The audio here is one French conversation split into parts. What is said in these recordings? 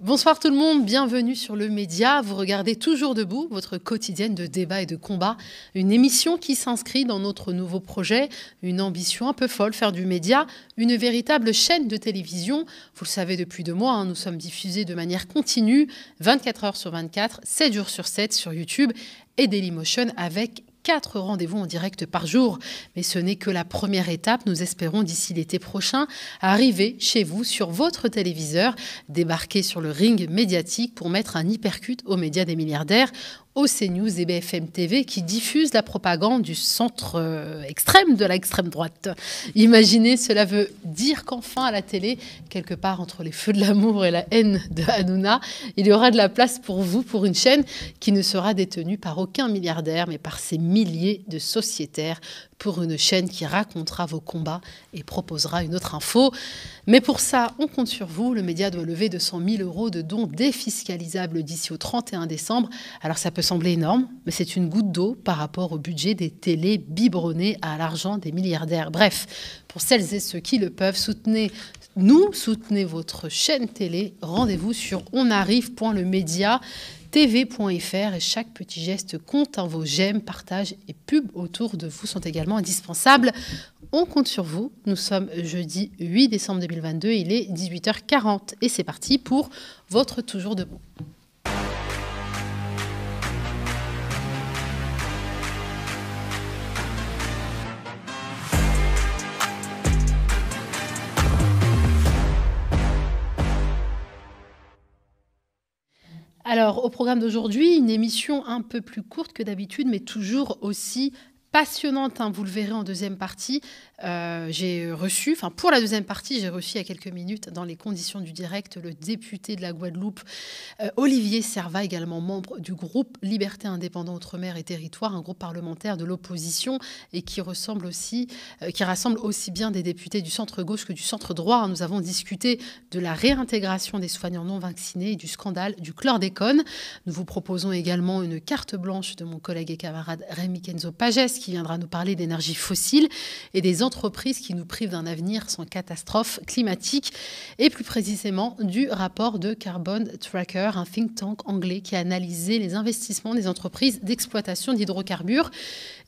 Bonsoir tout le monde, bienvenue sur le Média. Vous regardez Toujours Debout, votre quotidienne de débat et de combat. Une émission qui s'inscrit dans notre nouveau projet, une ambition un peu folle, faire du Média une véritable chaîne de télévision. Vous le savez depuis deux mois, hein, nous sommes diffusés de manière continue, 24 heures sur 24, 7 jours sur 7 sur YouTube et Dailymotion avec quatre rendez-vous en direct par jour. Mais ce n'est que la première étape. Nous espérons d'ici l'été prochain arriver chez vous sur votre téléviseur, débarquer sur le ring médiatique pour mettre un hypercute aux médias des milliardaires au CNews et BFM TV qui diffusent la propagande du centre euh, extrême de l'extrême droite. Imaginez, cela veut dire qu'enfin à la télé, quelque part entre les feux de l'amour et la haine de Hanouna, il y aura de la place pour vous, pour une chaîne qui ne sera détenue par aucun milliardaire, mais par ses milliers de sociétaires pour une chaîne qui racontera vos combats et proposera une autre info. Mais pour ça, on compte sur vous. Le média doit lever 200 000 euros de dons défiscalisables d'ici au 31 décembre. Alors ça peut sembler énorme, mais c'est une goutte d'eau par rapport au budget des télés biberonnées à l'argent des milliardaires. Bref, pour celles et ceux qui le peuvent, soutenez nous, soutenez votre chaîne télé. Rendez-vous sur onarrive.lemedia.tv.fr tv.fr et chaque petit geste compte. en vos j'aime, partage et pub autour de vous sont également indispensables. On compte sur vous. Nous sommes jeudi 8 décembre 2022, il est 18h40 et c'est parti pour votre toujours debout. au programme d'aujourd'hui, une émission un peu plus courte que d'habitude, mais toujours aussi passionnante, hein, vous le verrez en deuxième partie. Euh, j'ai reçu, enfin pour la deuxième partie, j'ai reçu il y a quelques minutes, dans les conditions du direct, le député de la Guadeloupe, euh, Olivier Serva, également membre du groupe Liberté indépendante Outre-mer et Territoire, un groupe parlementaire de l'opposition et qui ressemble aussi, euh, qui rassemble aussi bien des députés du centre gauche que du centre droit. Nous avons discuté de la réintégration des soignants non vaccinés et du scandale du chlordécone. Nous vous proposons également une carte blanche de mon collègue et camarade Rémi Kenzo Pages qui viendra nous parler d'énergie fossile et des entreprises qui nous privent d'un avenir sans catastrophe climatique et plus précisément du rapport de Carbon Tracker, un think tank anglais qui a analysé les investissements des entreprises d'exploitation d'hydrocarbures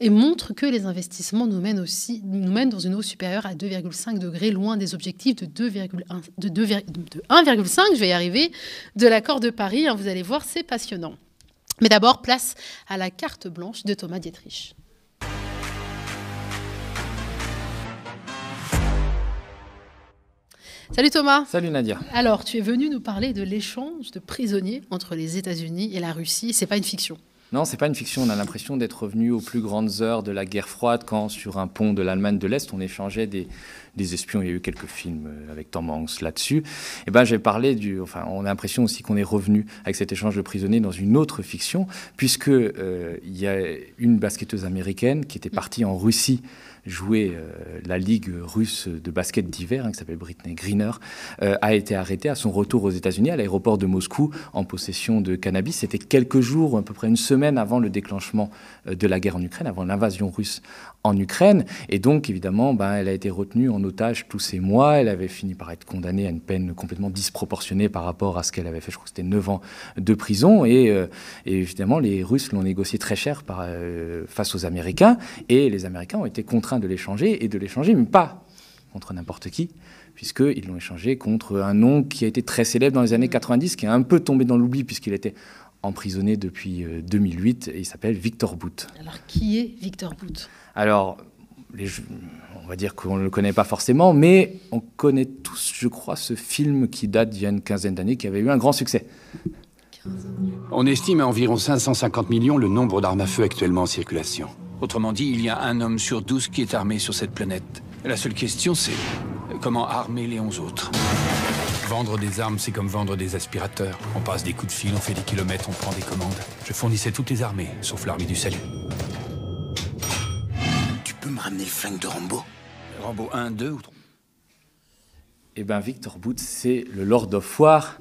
et montre que les investissements nous mènent aussi nous mènent dans une eau supérieure à 2,5 degrés, loin des objectifs de 2, de, 1,5, je vais y arriver, de l'accord de Paris. Hein, vous allez voir, c'est passionnant. Mais d'abord, place à la carte blanche de Thomas Dietrich. Salut Thomas. Salut Nadia. Alors, tu es venu nous parler de l'échange de prisonniers entre les États-Unis et la Russie. C'est pas une fiction. Non, c'est pas une fiction. On a l'impression d'être revenu aux plus grandes heures de la guerre froide, quand sur un pont de l'Allemagne de l'Est, on échangeait des, des, espions. Il y a eu quelques films euh, avec Tom Hanks là-dessus. Et eh ben, j'ai parlé du. Enfin, on a l'impression aussi qu'on est revenu avec cet échange de prisonniers dans une autre fiction, puisque euh, il y a une basketteuse américaine qui était mm. partie en Russie Jouer euh, la ligue russe de basket d'hiver, hein, qui s'appelle Britney Greener, euh, a été arrêté à son retour aux États-Unis, à l'aéroport de Moscou, en possession de cannabis. C'était quelques jours, à peu près une semaine avant le déclenchement euh, de la guerre en Ukraine, avant l'invasion russe en Ukraine. Et donc, évidemment, ben, elle a été retenue en otage tous ces mois. Elle avait fini par être condamnée à une peine complètement disproportionnée par rapport à ce qu'elle avait fait. Je crois que c'était 9 ans de prison. Euh, et, évidemment, les Russes l'ont négocié très cher par, euh, face aux Américains. Et les Américains ont été contraints de l'échanger et de l'échanger, mais pas contre n'importe qui, puisqu'ils l'ont échangé contre un nom qui a été très célèbre dans les années 90, qui est un peu tombé dans l'oubli, puisqu'il était emprisonné depuis 2008, euh, et il s'appelle Victor Bout. Alors, qui est Victor Bout alors, on va dire qu'on ne le connaît pas forcément, mais on connaît tous, je crois, ce film qui date d'il y a une quinzaine d'années, qui avait eu un grand succès. On estime à environ 550 millions le nombre d'armes à feu actuellement en circulation. Autrement dit, il y a un homme sur douze qui est armé sur cette planète. La seule question, c'est comment armer les onze autres Vendre des armes, c'est comme vendre des aspirateurs. On passe des coups de fil, on fait des kilomètres, on prend des commandes. Je fournissais toutes les armées, sauf l'armée du salut ramener le flingue de Rambo Rambo 1, 2 ou 3 eh ben Victor Bout, c'est le Lord of War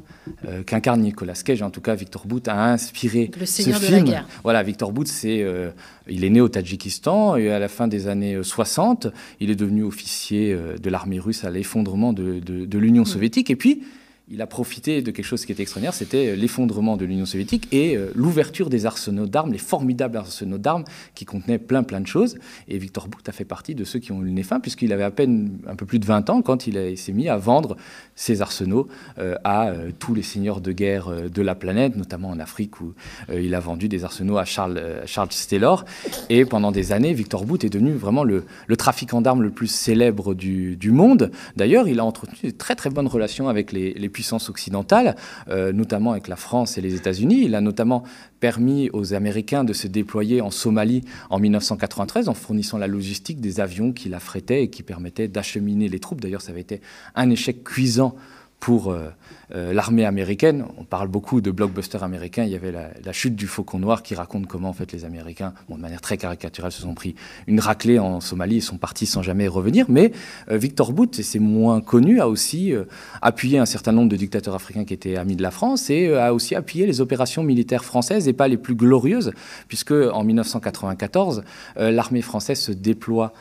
euh, qu'incarne Nicolas Cage. En tout cas, Victor Bout a inspiré le Seigneur ce film. De la guerre. Voilà, Victor Booth, c'est, euh, il est né au Tadjikistan et à la fin des années 60, euh, il est devenu officier de l'armée russe à l'effondrement de, l'Union mmh. soviétique. Et puis, il a profité de quelque chose qui était extraordinaire, c'était euh, l'effondrement de l'Union soviétique et euh, l'ouverture des arsenaux d'armes, les formidables arsenaux d'armes qui contenaient plein plein de choses. Et Victor Bout a fait partie de ceux qui ont eu le nez fin, puisqu'il avait à peine un peu plus de 20 ans quand il, s'est mis à vendre ses arsenaux euh, à tous les seigneurs de guerre de la planète, notamment en Afrique où il a vendu des arsenaux à Charles, Charles Taylor. Et pendant des années, Victor Bout est devenu vraiment le, trafiquant d'armes le plus célèbre du, monde. D'ailleurs, il a entretenu de très très bonnes relations avec les, les puissance occidentale, euh, notamment avec la France et les États-Unis. Il a notamment permis aux Américains de se déployer en Somalie en 1993 en fournissant la logistique des avions qui frettaient et qui permettaient d'acheminer les troupes. D'ailleurs, ça avait été un échec cuisant pour euh, euh, l'armée américaine. On parle beaucoup de blockbusters américains. Il y avait la, chute du Faucon Noir qui raconte comment en fait les Américains, de manière très caricaturale, se sont pris une raclée en Somalie et sont partis sans jamais revenir. Mais euh, Victor Bout, et c'est moins connu, a aussi appuyé un certain nombre de dictateurs africains qui étaient amis de la France et a aussi appuyé les opérations militaires françaises et pas les plus glorieuses, puisque en 1994, l'armée française se déploie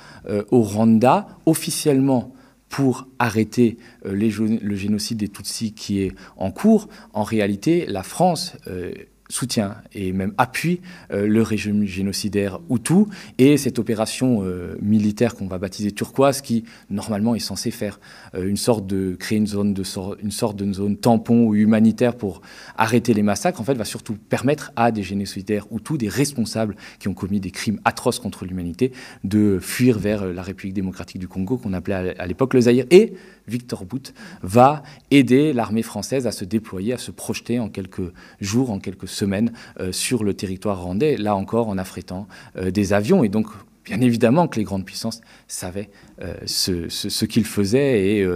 au Rwanda officiellement pour arrêter euh, les, le génocide des Tutsis qui est en cours, en réalité, la France euh, soutient et même appuie euh, le régime génocidaire Hutu et cette opération euh, militaire qu'on va baptiser turquoise qui normalement est censée faire euh, une sorte de créer une zone de une sorte de zone tampon ou humanitaire pour arrêter les massacres en fait va surtout permettre à des génocidaires Hutu des responsables qui ont commis des crimes atroces contre l'humanité de fuir vers la République démocratique du Congo qu'on appelait à l'époque le Zaïre et Victor Bout, va aider l'armée française à se déployer, à se projeter en quelques jours, en quelques semaines euh, sur le territoire rwandais, là encore en affrétant euh, des avions. Et donc, bien évidemment que les grandes puissances savaient euh, ce, qu'il faisait. et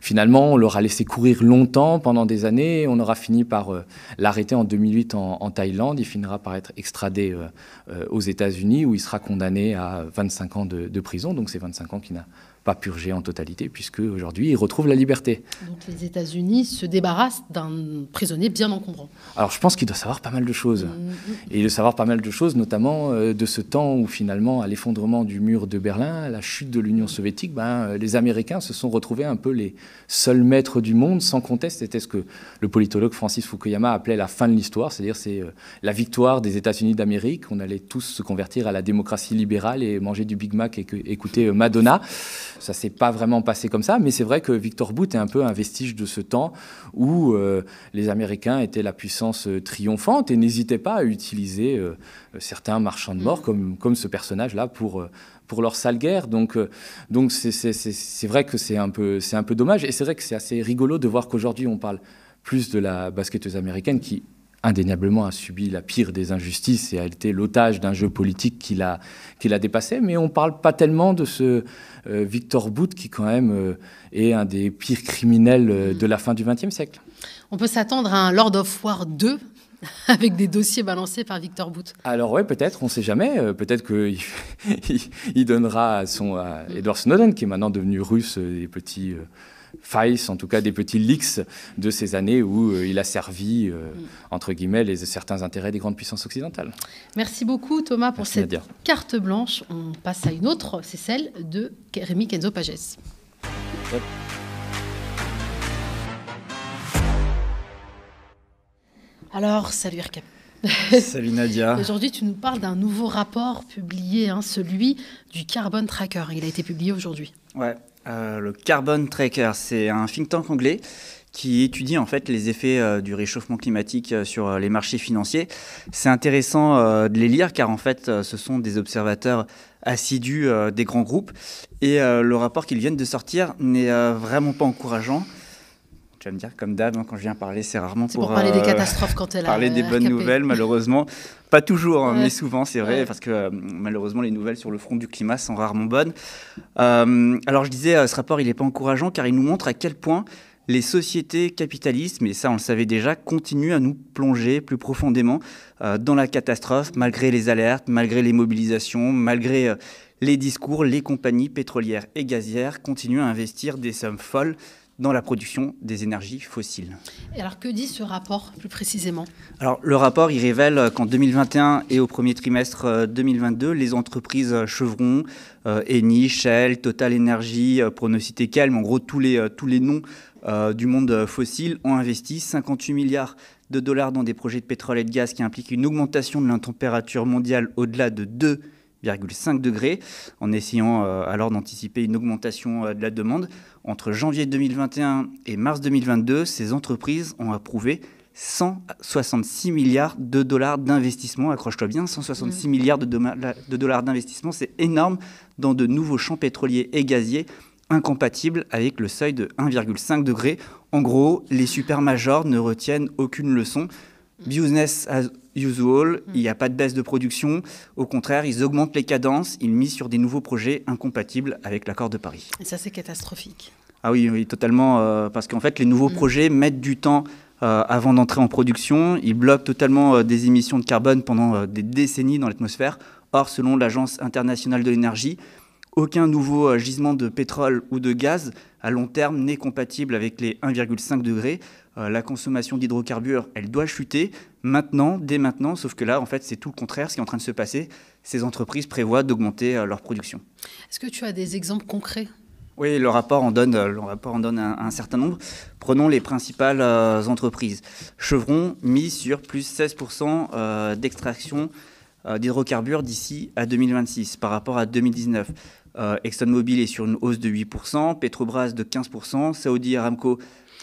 finalement on leur a laissé courir longtemps pendant des années. On aura fini par l'arrêter en 2008 en, en, Thaïlande. Il finira par être extradé aux États-Unis où il sera condamné à 25 ans de, prison. Donc c'est 25 ans qu'il n'a pas purgé en totalité, puisque aujourd'hui, il retrouve la liberté. Donc les États-Unis se débarrassent d'un prisonnier bien encombrant. Alors je pense qu'il doit savoir pas mal de choses. Mm, mm. Et il doit savoir pas mal de choses, notamment euh, de ce temps où finalement, à l'effondrement du mur de Berlin, à la chute de l'Union soviétique, ben, euh, les Américains se sont retrouvés un peu les seuls maîtres du monde, sans conteste. C'était ce que le politologue Francis Fukuyama appelait la fin de l'histoire, c'est-à-dire c'est euh, la victoire des États-Unis d'Amérique. On allait tous se convertir à la démocratie libérale et manger du Big Mac et écouter Madonna. Ça s'est pas vraiment passé comme ça, mais c'est vrai que Victor Bout est un peu un vestige de ce temps où euh, les Américains étaient la puissance euh, triomphante et n'hésitaient pas à utiliser euh, certains marchands de morts mm. comme, comme ce personnage-là pour, pour leur sale guerre. Donc, donc c'est vrai que c'est un, peu, un peu dommage et c'est vrai que c'est assez rigolo de voir qu'aujourd'hui on parle plus de la basketteuse américaine qui indéniablement a subi la pire des injustices et a été l'otage d'un jeu politique qui l'a, qui l'a dépassé. Mais on ne parle pas tellement de ce euh, Victor Booth qui quand même euh, est un des pires criminels euh, mm. de la fin du XXe siècle. On peut s'attendre à un Lord of War 2 avec des dossiers balancés par Victor Booth. Alors oui, peut-être, on ne sait jamais. peut-être qu'il donnera à, son, Edward Snowden, qui est maintenant devenu russe, des petits, failles, en tout cas des petits leaks de ces années où euh, il a servi, euh, mm. entre guillemets, les, certains intérêts des grandes puissances occidentales. Merci beaucoup Thomas pour cette carte blanche. On passe à une autre, c'est celle de Rémi Kenzo Pages. Alors, salut Erkep. Salut Nadia. Aujourd'hui, tu nous parles d'un nouveau rapport publié, hein, celui du Carbon Tracker. Il a été publié aujourd'hui. Ouais, euh, le Carbon Tracker, c'est un think tank anglais qui étudie en fait les effets euh, du réchauffement climatique euh, sur les marchés financiers. C'est intéressant de les lire car en fait ce sont des observateurs assidus des grands groupes et le rapport qu'ils viennent de sortir n'est vraiment pas encourageant tu me dire, comme d'hab, hein, quand je viens parler, c'est rarement pour, parler des euh, catastrophes quand elle Parler des euh, bonnes nouvelles, malheureusement. Pas toujours, hein, mais souvent, c'est vrai, parce que euh, malheureusement, les nouvelles sur le front du climat sont rarement bonnes. alors, je disais, ce rapport, il n'est pas encourageant car il nous montre à quel point les sociétés capitalistes, mais ça on le savait déjà, continuent à nous plonger plus profondément dans la catastrophe, malgré les alertes, malgré les mobilisations, malgré les discours, les compagnies pétrolières et gazières continuent à investir des sommes folles dans la production des énergies fossiles. Et alors que dit ce rapport plus précisément Alors le rapport, il révèle qu'en 2021 et au premier trimestre 2022, euh, les entreprises Chevron, euh, Eni, Shell, Total Energy, euh, pour ne citer qu'elles, mais en gros tous les, tous les noms du monde fossile, ont investi 58 milliards de dollars dans des projets de pétrole et de gaz qui impliquent une augmentation de la température mondiale au-delà de 2,5 degrés, en essayant alors d'anticiper une augmentation de la demande. Entre janvier 2021 et mars 2022, ces entreprises ont approuvé 166 milliards de dollars d'investissement. Accroche-toi bien, 166 mmh. milliards de, dollars d'investissement, c'est énorme dans de nouveaux champs pétroliers et gaziers incompatibles avec le seuil de 1,5 degré. En gros, les supermajors ne retiennent aucune leçon. Business as usual, il n'y hmm. a pas de baisse de production. Au contraire, ils augmentent les cadences, ils misent sur des nouveaux projets incompatibles avec l'accord de Paris. Et ça, c'est catastrophique. Ah oui, oui totalement, euh, parce qu'en fait, les nouveaux hmm. projets mettent du temps euh, avant d'entrer en production. Ils bloquent totalement euh, des émissions de carbone pendant des décennies dans l'atmosphère. Or, selon l'Agence internationale de l'énergie, aucun nouveau gisement de pétrole ou de gaz à long terme n'est compatible avec les 1,5 degrés. Euh, la consommation d'hydrocarbures, elle doit chuter maintenant, dès maintenant, sauf que là, en fait, c'est tout le contraire, ce qui est en train de se passer. Ces entreprises prévoient d'augmenter euh, leur production. Est-ce que tu as des exemples concrets oui, le rapport en donne, euh, le rapport en donne un, certain nombre. Prenons les principales entreprises. Chevron mis sur plus 16% d'extraction d'hydrocarbures d'ici à 2026 par rapport à 2019. ExxonMobil est sur une hausse de 8%, Petrobras de 15%, Saudi Aramco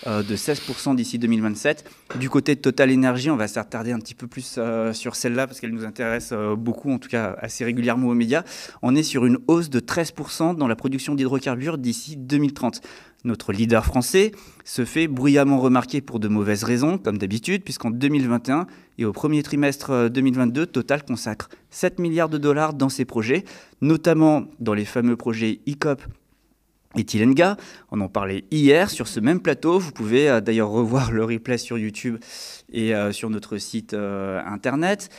euh, de 16% d'ici 2027. Du côté de Total Energy, on va s'attarder un petit peu plus euh, sur celle-là parce qu'elle nous intéresse euh, beaucoup, en tout cas assez régulièrement aux médias. On est sur une hausse de 13% dans la production d'hydrocarbures d'ici 2030. Notre leader français se fait bruyamment remarquer pour de mauvaises raisons, comme d'habitude, puisqu'en 2021 et au premier trimestre 2022, Total consacre 7 milliards de dollars dans ses projets, notamment dans les fameux projets ICOP Tilenga, On en parlait hier sur ce même plateau. Vous pouvez euh, d'ailleurs revoir le replay sur YouTube et euh, sur notre site euh, internet.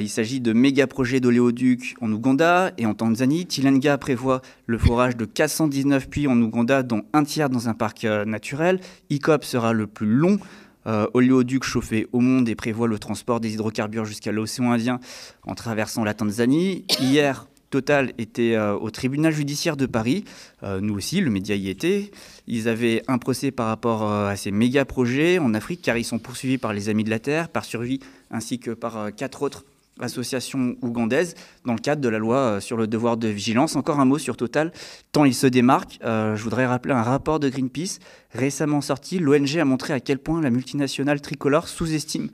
il s'agit de méga projets d'oléoduc en Ouganda et en Tanzanie. Tilenga prévoit le forage de 419 puits en Ouganda, dont un tiers dans un parc naturel. ICOP sera le plus long. oléoduc chauffé au monde et prévoit le transport des hydrocarbures jusqu'à l'océan Indien en traversant la Tanzanie. Hier, Total était euh, au tribunal judiciaire de Paris. Euh, nous aussi, le média y était. Ils avaient un procès par rapport euh, à ces méga projets en Afrique, car ils sont poursuivis par les Amis de la Terre, par Survie, ainsi que par quatre autres associations ougandaises, dans le cadre de la loi sur le devoir de vigilance. Encore un mot sur Total, tant il se démarque. je voudrais rappeler un rapport de Greenpeace récemment sorti. L'ONG a montré à quel point la multinationale tricolore sous-estime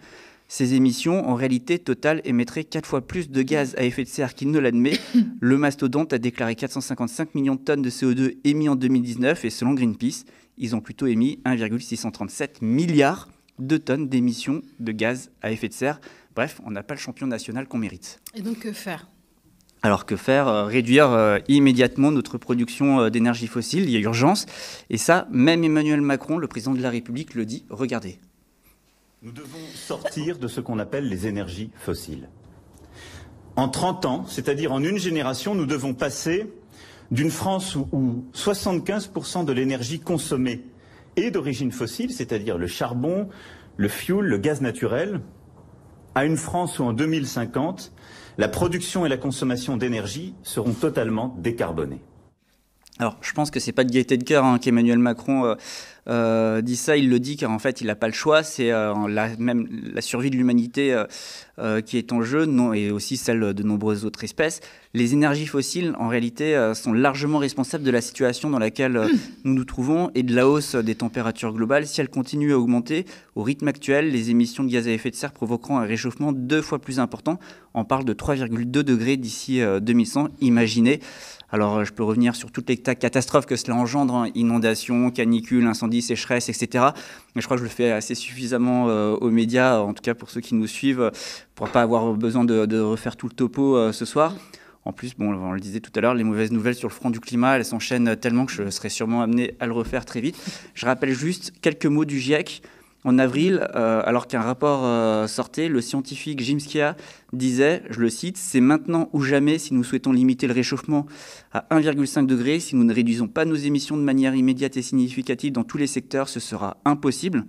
ces émissions, en réalité, Total émettraient 4 fois plus de gaz à effet de serre qu'il ne l'admet. Le mastodonte a déclaré 455 millions de tonnes de CO2 émis en 2019 et selon Greenpeace, ils ont plutôt émis 1,637 milliards de tonnes d'émissions de gaz à effet de serre. Bref, on n'a pas le champion national qu'on mérite. Et donc que faire alors que faire euh, Réduire euh, immédiatement notre production euh, d'énergie fossile, il y a urgence. Et ça, même Emmanuel Macron, le président de la République, le dit. Regardez. Nous devons sortir de ce qu'on appelle les énergies fossiles. En 30 ans, c'est-à-dire en une génération, nous devons passer d'une France où 75% de l'énergie consommée est d'origine fossile, c'est-à-dire le charbon, le fioul, le gaz naturel, à une France où en 2050, la production et la consommation d'énergie seront totalement décarbonées. Alors, je pense que c'est pas de gaieté de cœur hein, qu'Emmanuel Macron euh, euh, dit ça, il le dit car en fait il n'a pas le choix, c'est euh, la, même la survie de l'humanité euh, qui est en jeu, non, et aussi celle de nombreuses autres espèces. Les énergies fossiles, en réalité, sont largement responsables de la situation dans laquelle nous nous trouvons et de la hausse des températures globales. Si elles continuent à augmenter au rythme actuel, les émissions de gaz à effet de serre provoqueront un réchauffement deux fois plus important. On parle de 3,2 degrés d'ici 2100, imaginez. Alors, euh, je peux revenir sur toutes les catastrophes que cela engendre, hein. inondations, canicules, incendies, sécheresses, etc. Mais je crois que je le fais assez suffisamment euh, aux médias, en tout cas pour ceux qui nous suivent, pour ne pas avoir besoin de, refaire tout le topo euh, ce soir. En plus, bon, on le disait tout à l'heure, les mauvaises nouvelles sur le front du climat, elles s'enchaînent tellement que je serais sûrement amené à le refaire très vite. Je rappelle juste quelques mots du GIEC. En avril, euh, alors qu'un rapport euh, sortait, le scientifique Jim skia disait, je le cite, C'est maintenant ou jamais si nous souhaitons limiter le réchauffement à 1,5 degré, si nous ne réduisons pas nos émissions de manière immédiate et significative dans tous les secteurs, ce sera impossible.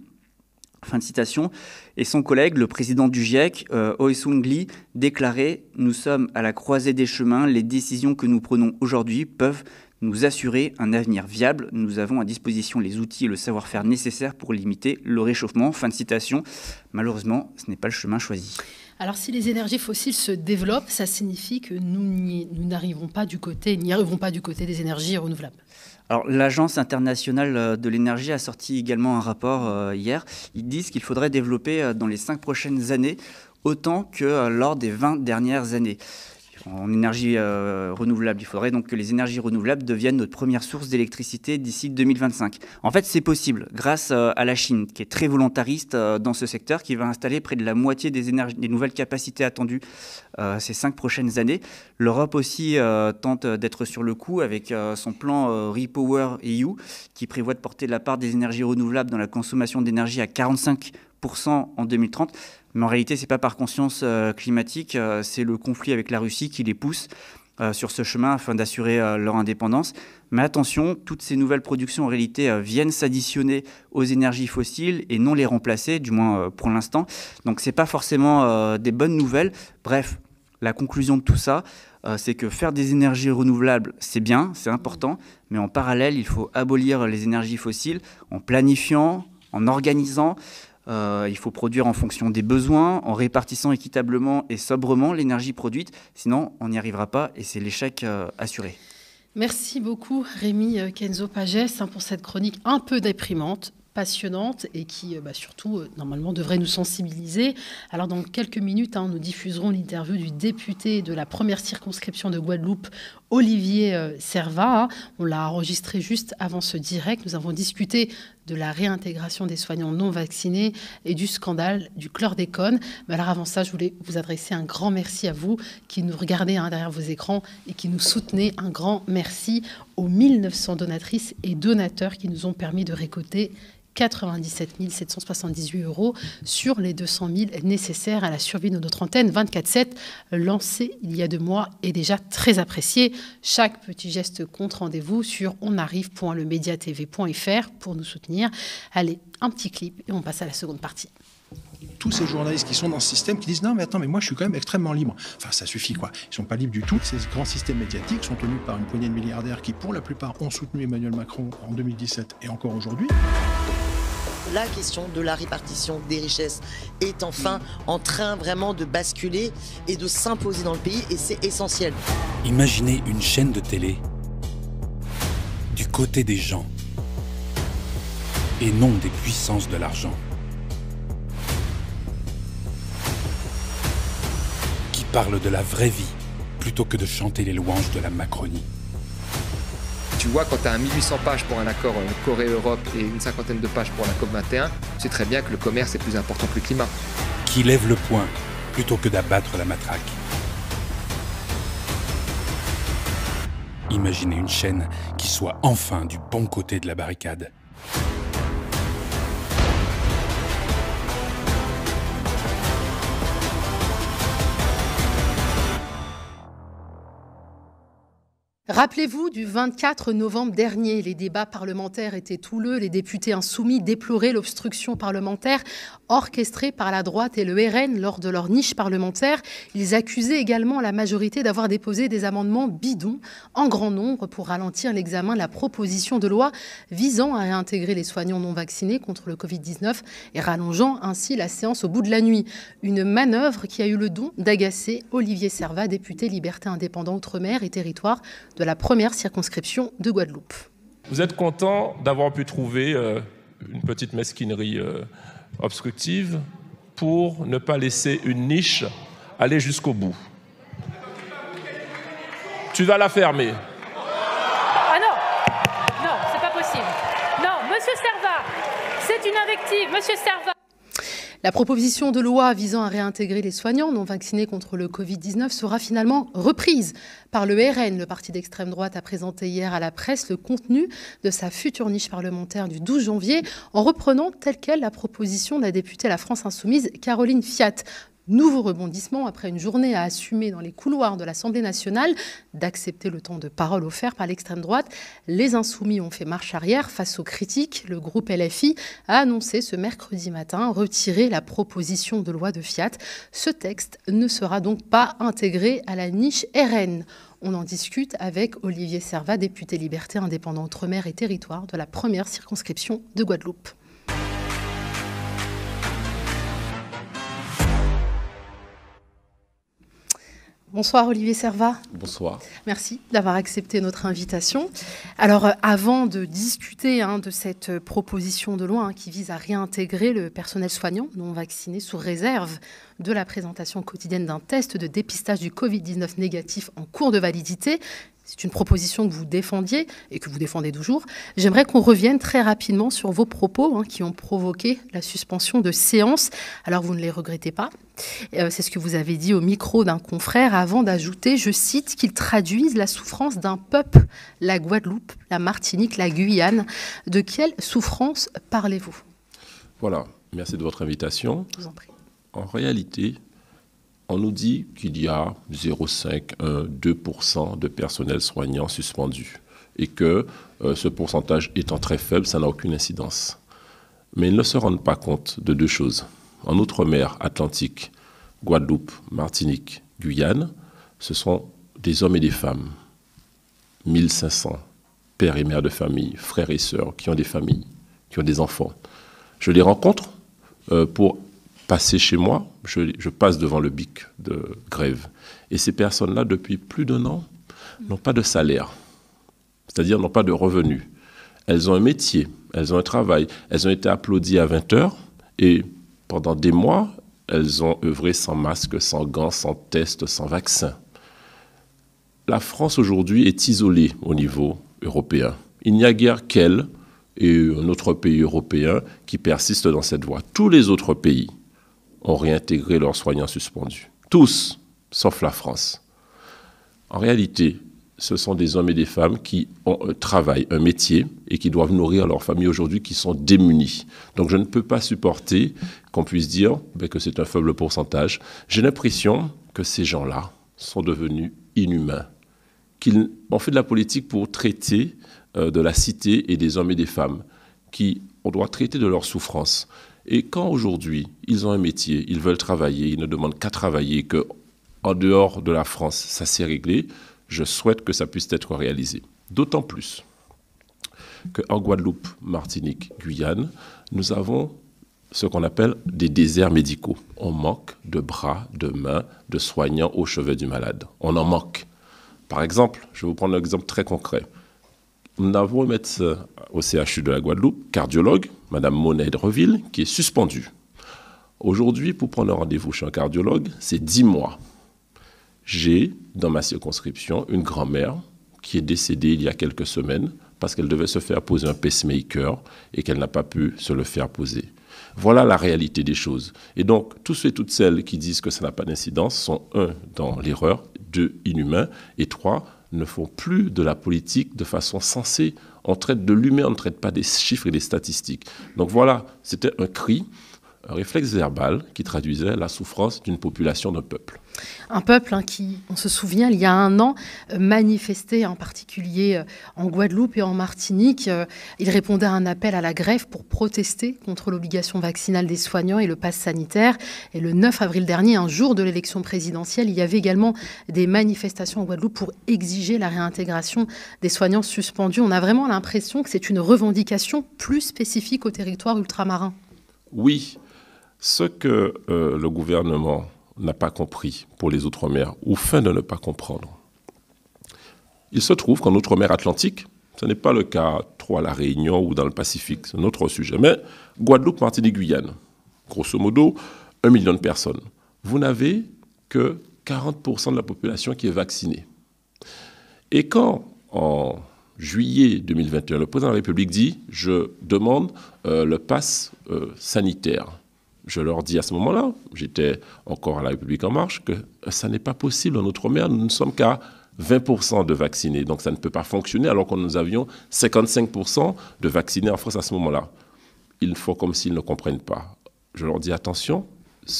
Fin de citation. Et son collègue, le président du GIEC, euh, Oesung déclarait Nous sommes à la croisée des chemins, les décisions que nous prenons aujourd'hui peuvent nous assurer un avenir viable. Nous avons à disposition les outils et le savoir-faire nécessaires pour limiter le réchauffement. Fin de citation. Malheureusement, ce n'est pas le chemin choisi. Alors si les énergies fossiles se développent, ça signifie que nous pas du côté, n'y arrivons pas du côté des énergies renouvelables. Alors l'Agence internationale euh, de l'énergie a sorti également un rapport euh, hier. Ils disent qu'il faudrait développer euh, dans les cinq prochaines années autant que lors des 20 dernières années en énergie euh, renouvelable. Il faudrait donc que les énergies renouvelables deviennent notre première source d'électricité d'ici 2025. En fait, c'est possible grâce euh, à la Chine, qui est très volontariste euh, dans ce secteur, qui va installer près de la moitié des, des nouvelles capacités attendues ces cinq prochaines années. L'Europe aussi tente d'être sur le coup avec son plan Repower EU, qui prévoit de porter la part des énergies renouvelables dans la consommation d'énergie à 45% en 2030. Mais en réalité, ce n'est pas par conscience euh, climatique, euh, c'est le conflit avec la Russie qui les pousse euh, sur ce chemin afin d'assurer leur indépendance. Mais attention, toutes ces nouvelles productions en réalité viennent s'additionner aux énergies fossiles et non les remplacer, du moins pour l'instant. Donc ce n'est pas forcément des bonnes nouvelles. Bref, la conclusion de tout ça, c'est que faire des énergies renouvelables, c'est bien, c'est important, mais en parallèle, il faut abolir les énergies fossiles en planifiant, en organisant, euh, il faut produire en fonction des besoins, en répartissant équitablement et sobrement l'énergie produite. Sinon, on n'y arrivera pas et c'est l'échec euh, assuré. Merci beaucoup Rémi euh, Kenzo Pagès hein, pour cette chronique un peu déprimante, passionnante et qui bah, surtout normalement devrait nous sensibiliser. Alors dans quelques minutes, hein, nous diffuserons l'interview du député de la première circonscription de Guadeloupe Olivier euh, Serva. Hein. On l'a enregistré juste avant ce direct. Nous avons discuté de la réintégration des soignants non vaccinés et du scandale du chlordécone. Mais alors avant ça, je voulais vous adresser un grand merci à vous qui nous regardez hein, derrière vos écrans et qui nous soutenez. Un grand merci aux 1900 donatrices et donateurs qui nous ont permis de récolter 97 778 euros sur les 200 000 nécessaires à la survie de notre antenne 24-7, lancée il y a deux mois et déjà très appréciée. Chaque petit geste compte. Rendez-vous sur onarrive.lemediatv.fr pour nous soutenir. Allez, un petit clip et on passe à la seconde partie tous ces journalistes qui sont dans ce système qui disent non mais attends mais moi je suis quand même extrêmement libre. Enfin ça suffit quoi. Ils sont pas libres du tout. Ces grands systèmes médiatiques sont tenus par une poignée de milliardaires qui pour la plupart ont soutenu Emmanuel Macron en 2017 et encore aujourd'hui. La question de la répartition des richesses est enfin en train vraiment de basculer et de s'imposer dans le pays et c'est essentiel. Imaginez une chaîne de télé du côté des gens et non des puissances de l'argent. parle de la vraie vie plutôt que de chanter les louanges de la Macronie. Tu vois, quand tu as 1800 pages pour un accord euh, Corée-Europe et une cinquantaine de pages pour la COP21, c'est très bien que le commerce est plus important que le climat. Qui lève le poing plutôt que d'abattre la matraque. Imaginez une chaîne qui soit enfin du bon côté de la barricade. Rappelez-vous du 24 novembre dernier, les débats parlementaires étaient houleux, les députés insoumis déploraient l'obstruction parlementaire orchestrée par la droite et le RN lors de leur niche parlementaire. Ils accusaient également la majorité d'avoir déposé des amendements bidons en grand nombre pour ralentir l'examen de la proposition de loi visant à réintégrer les soignants non vaccinés contre le Covid-19 et rallongeant ainsi la séance au bout de la nuit. Une manœuvre qui a eu le don d'agacer Olivier Servat, député Liberté indépendant Outre-mer et territoire de de la première circonscription de Guadeloupe. Vous êtes content d'avoir pu trouver euh, une petite mesquinerie euh, obstructive pour ne pas laisser une niche aller jusqu'au bout. Tu vas la fermer. Ah non, non, c'est pas possible. Non, Monsieur Serva, c'est une invective. Monsieur Serva, la proposition de loi visant à réintégrer les soignants non vaccinés contre le Covid-19 sera finalement reprise par le RN. Le parti d'extrême droite a présenté hier à la presse le contenu de sa future niche parlementaire du 12 janvier en reprenant telle quelle la proposition de la députée à la France insoumise Caroline Fiat nouveau rebondissement après une journée à assumer dans les couloirs de l'Assemblée nationale d'accepter le temps de parole offert par l'extrême droite. Les insoumis ont fait marche arrière face aux critiques. Le groupe LFI a annoncé ce mercredi matin retirer la proposition de loi de Fiat. Ce texte ne sera donc pas intégré à la niche RN. On en discute avec Olivier Servat, député Liberté indépendant Outre-mer et Territoire de la première circonscription de Guadeloupe. Bonsoir Olivier Servat. Bonsoir. Merci d'avoir accepté notre invitation. Alors euh, avant de discuter hein, de cette proposition de loi hein, qui vise à réintégrer le personnel soignant non vacciné sous réserve de la présentation quotidienne d'un test de dépistage du Covid-19 négatif en cours de validité, c'est une proposition que vous défendiez et que vous défendez toujours. J'aimerais qu'on revienne très rapidement sur vos propos hein, qui ont provoqué la suspension de séance. Alors vous ne les regrettez pas. Euh, c'est ce que vous avez dit au micro d'un confrère avant d'ajouter, je cite, qu'ils traduisent la souffrance d'un peuple, la Guadeloupe, la Martinique, la Guyane. De quelle souffrance parlez-vous Voilà, merci de votre invitation. vous en prie. En réalité, on nous dit qu'il y a 0,5, 1, 2% de personnel soignant suspendu et que euh, ce pourcentage étant très faible, ça n'a aucune incidence. Mais ils ne se rendent pas compte de deux choses. En Outre-mer, Atlantique, Guadeloupe, Martinique, Guyane, ce sont des hommes et des femmes, 1500 pères et mères de famille, frères et sœurs, qui ont des familles, qui ont des enfants. Je les rencontre euh, pour passer chez moi, je, passe devant le BIC de grève. Et ces personnes-là, depuis plus d'un an, n'ont pas de salaire, c'est-à-dire n'ont pas de revenus. Elles ont un métier, elles ont un travail, elles ont été applaudies à 20 heures et pendant des mois, elles ont œuvré sans masque, sans gants, sans test, sans vaccin. La France aujourd'hui est isolée au niveau européen. Il n'y a guère qu'elle et un autre pays européen qui persiste dans cette voie. Tous les autres pays ont réintégré leurs soignants suspendus. Tous, sauf la France. En réalité, ce sont des hommes et des femmes qui ont un euh, un métier, et qui doivent nourrir leur famille aujourd'hui, qui sont démunis. Donc je ne peux pas supporter qu'on puisse dire ben, que c'est un faible pourcentage. J'ai l'impression que ces gens-là sont devenus inhumains, qu'ils ont fait de la politique pour traiter euh, de la cité et des hommes et des femmes, qui on doit traiter de leurs souffrances, et quand aujourd'hui, ils ont un métier, ils veulent travailler, ils ne demandent qu'à travailler, que en dehors de la France, ça s'est réglé, je souhaite que ça puisse être réalisé. D'autant plus qu'en Guadeloupe, Martinique, Guyane, nous avons ce qu'on appelle des déserts médicaux. On manque de bras, de mains, de soignants au chevet du malade. On en manque. Par exemple, je vais vous prendre un exemple très concret nous avons un médecin au CHU de la Guadeloupe, cardiologue, Madame Monet Reville, qui est suspendue. Aujourd'hui, pour prendre un rendez-vous chez un cardiologue, c'est 10 mois. J'ai, dans ma circonscription, une grand-mère qui est décédée il y a quelques semaines parce qu'elle devait se faire poser un pacemaker et qu'elle n'a pas pu se le faire poser. Voilà la réalité des choses. Et donc, tous ceux et toutes celles qui disent que ça n'a pas d'incidence sont, un, dans l'erreur, deux, inhumains, et trois, ne font plus de la politique de façon sensée. On traite de l'humain, on ne traite pas des chiffres et des statistiques. Donc voilà, c'était un cri un réflexe verbal qui traduisait la souffrance d'une population, d'un peuple. Un peuple hein, qui, on se souvient, il y a un an, euh, manifestait en particulier euh, en Guadeloupe et en Martinique. Euh, il répondait à un appel à la grève pour protester contre l'obligation vaccinale des soignants et le pass sanitaire. Et le 9 avril dernier, un jour de l'élection présidentielle, il y avait également des manifestations en Guadeloupe pour exiger la réintégration des soignants suspendus. On a vraiment l'impression que c'est une revendication plus spécifique au territoire ultramarin. Oui, ce que euh, le gouvernement n'a pas compris pour les Outre-mer, ou fin de ne pas comprendre, il se trouve qu'en Outre-mer Atlantique, ce n'est pas le cas trop à La Réunion ou dans le Pacifique, c'est un autre sujet, mais Guadeloupe, Martinique, Guyane, grosso modo, un million de personnes. Vous n'avez que 40% de la population qui est vaccinée. Et quand, en juillet 2021, le président de la République dit Je demande euh, le pass euh, sanitaire je leur dis à ce moment-là, j'étais encore à la République en marche, que euh, ça n'est pas possible en Outre-mer, nous ne sommes qu'à 20% de vaccinés, donc ça ne peut pas fonctionner alors que nous avions 55% de vaccinés en France à ce moment-là. Il faut comme s'ils ne comprennent pas. Je leur dis attention,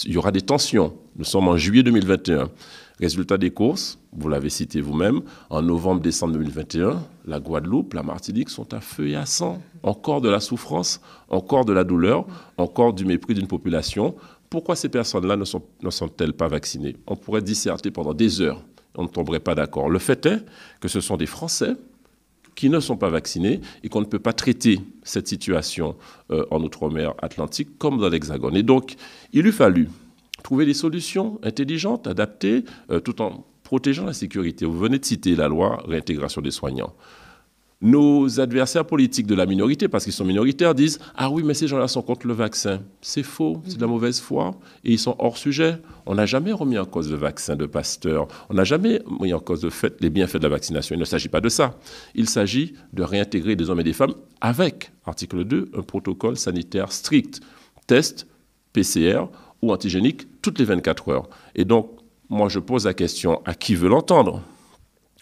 il y aura des tensions. Nous sommes en juillet 2021. Résultat des courses, vous l'avez cité vous-même, en novembre-décembre 2021, la Guadeloupe, la Martinique sont à feu et à sang encore de la souffrance, encore de la douleur, encore du mépris d'une population. Pourquoi ces personnes-là ne, sont, elles pas vaccinées On pourrait disserter pendant des heures, on ne tomberait pas d'accord. Le fait est que ce sont des Français qui ne sont pas vaccinés et qu'on ne peut pas traiter cette situation euh, en Outre-mer Atlantique comme dans l'Hexagone. Et donc, il eût fallu trouver des solutions intelligentes, adaptées, euh, tout en protégeant la sécurité. Vous venez de citer la loi réintégration des soignants nos adversaires politiques de la minorité, parce qu'ils sont minoritaires, disent Ah oui, mais ces gens-là sont contre le vaccin. C'est faux, c'est de la mauvaise foi, et ils sont hors sujet. On n'a jamais remis en cause le vaccin de Pasteur, on n'a jamais mis en cause fait, les bienfaits de la vaccination. Il ne s'agit pas de ça. Il s'agit de réintégrer des hommes et des femmes avec, article 2, un protocole sanitaire strict test, PCR ou antigénique toutes les 24 heures. Et donc, moi, je pose la question à qui veut l'entendre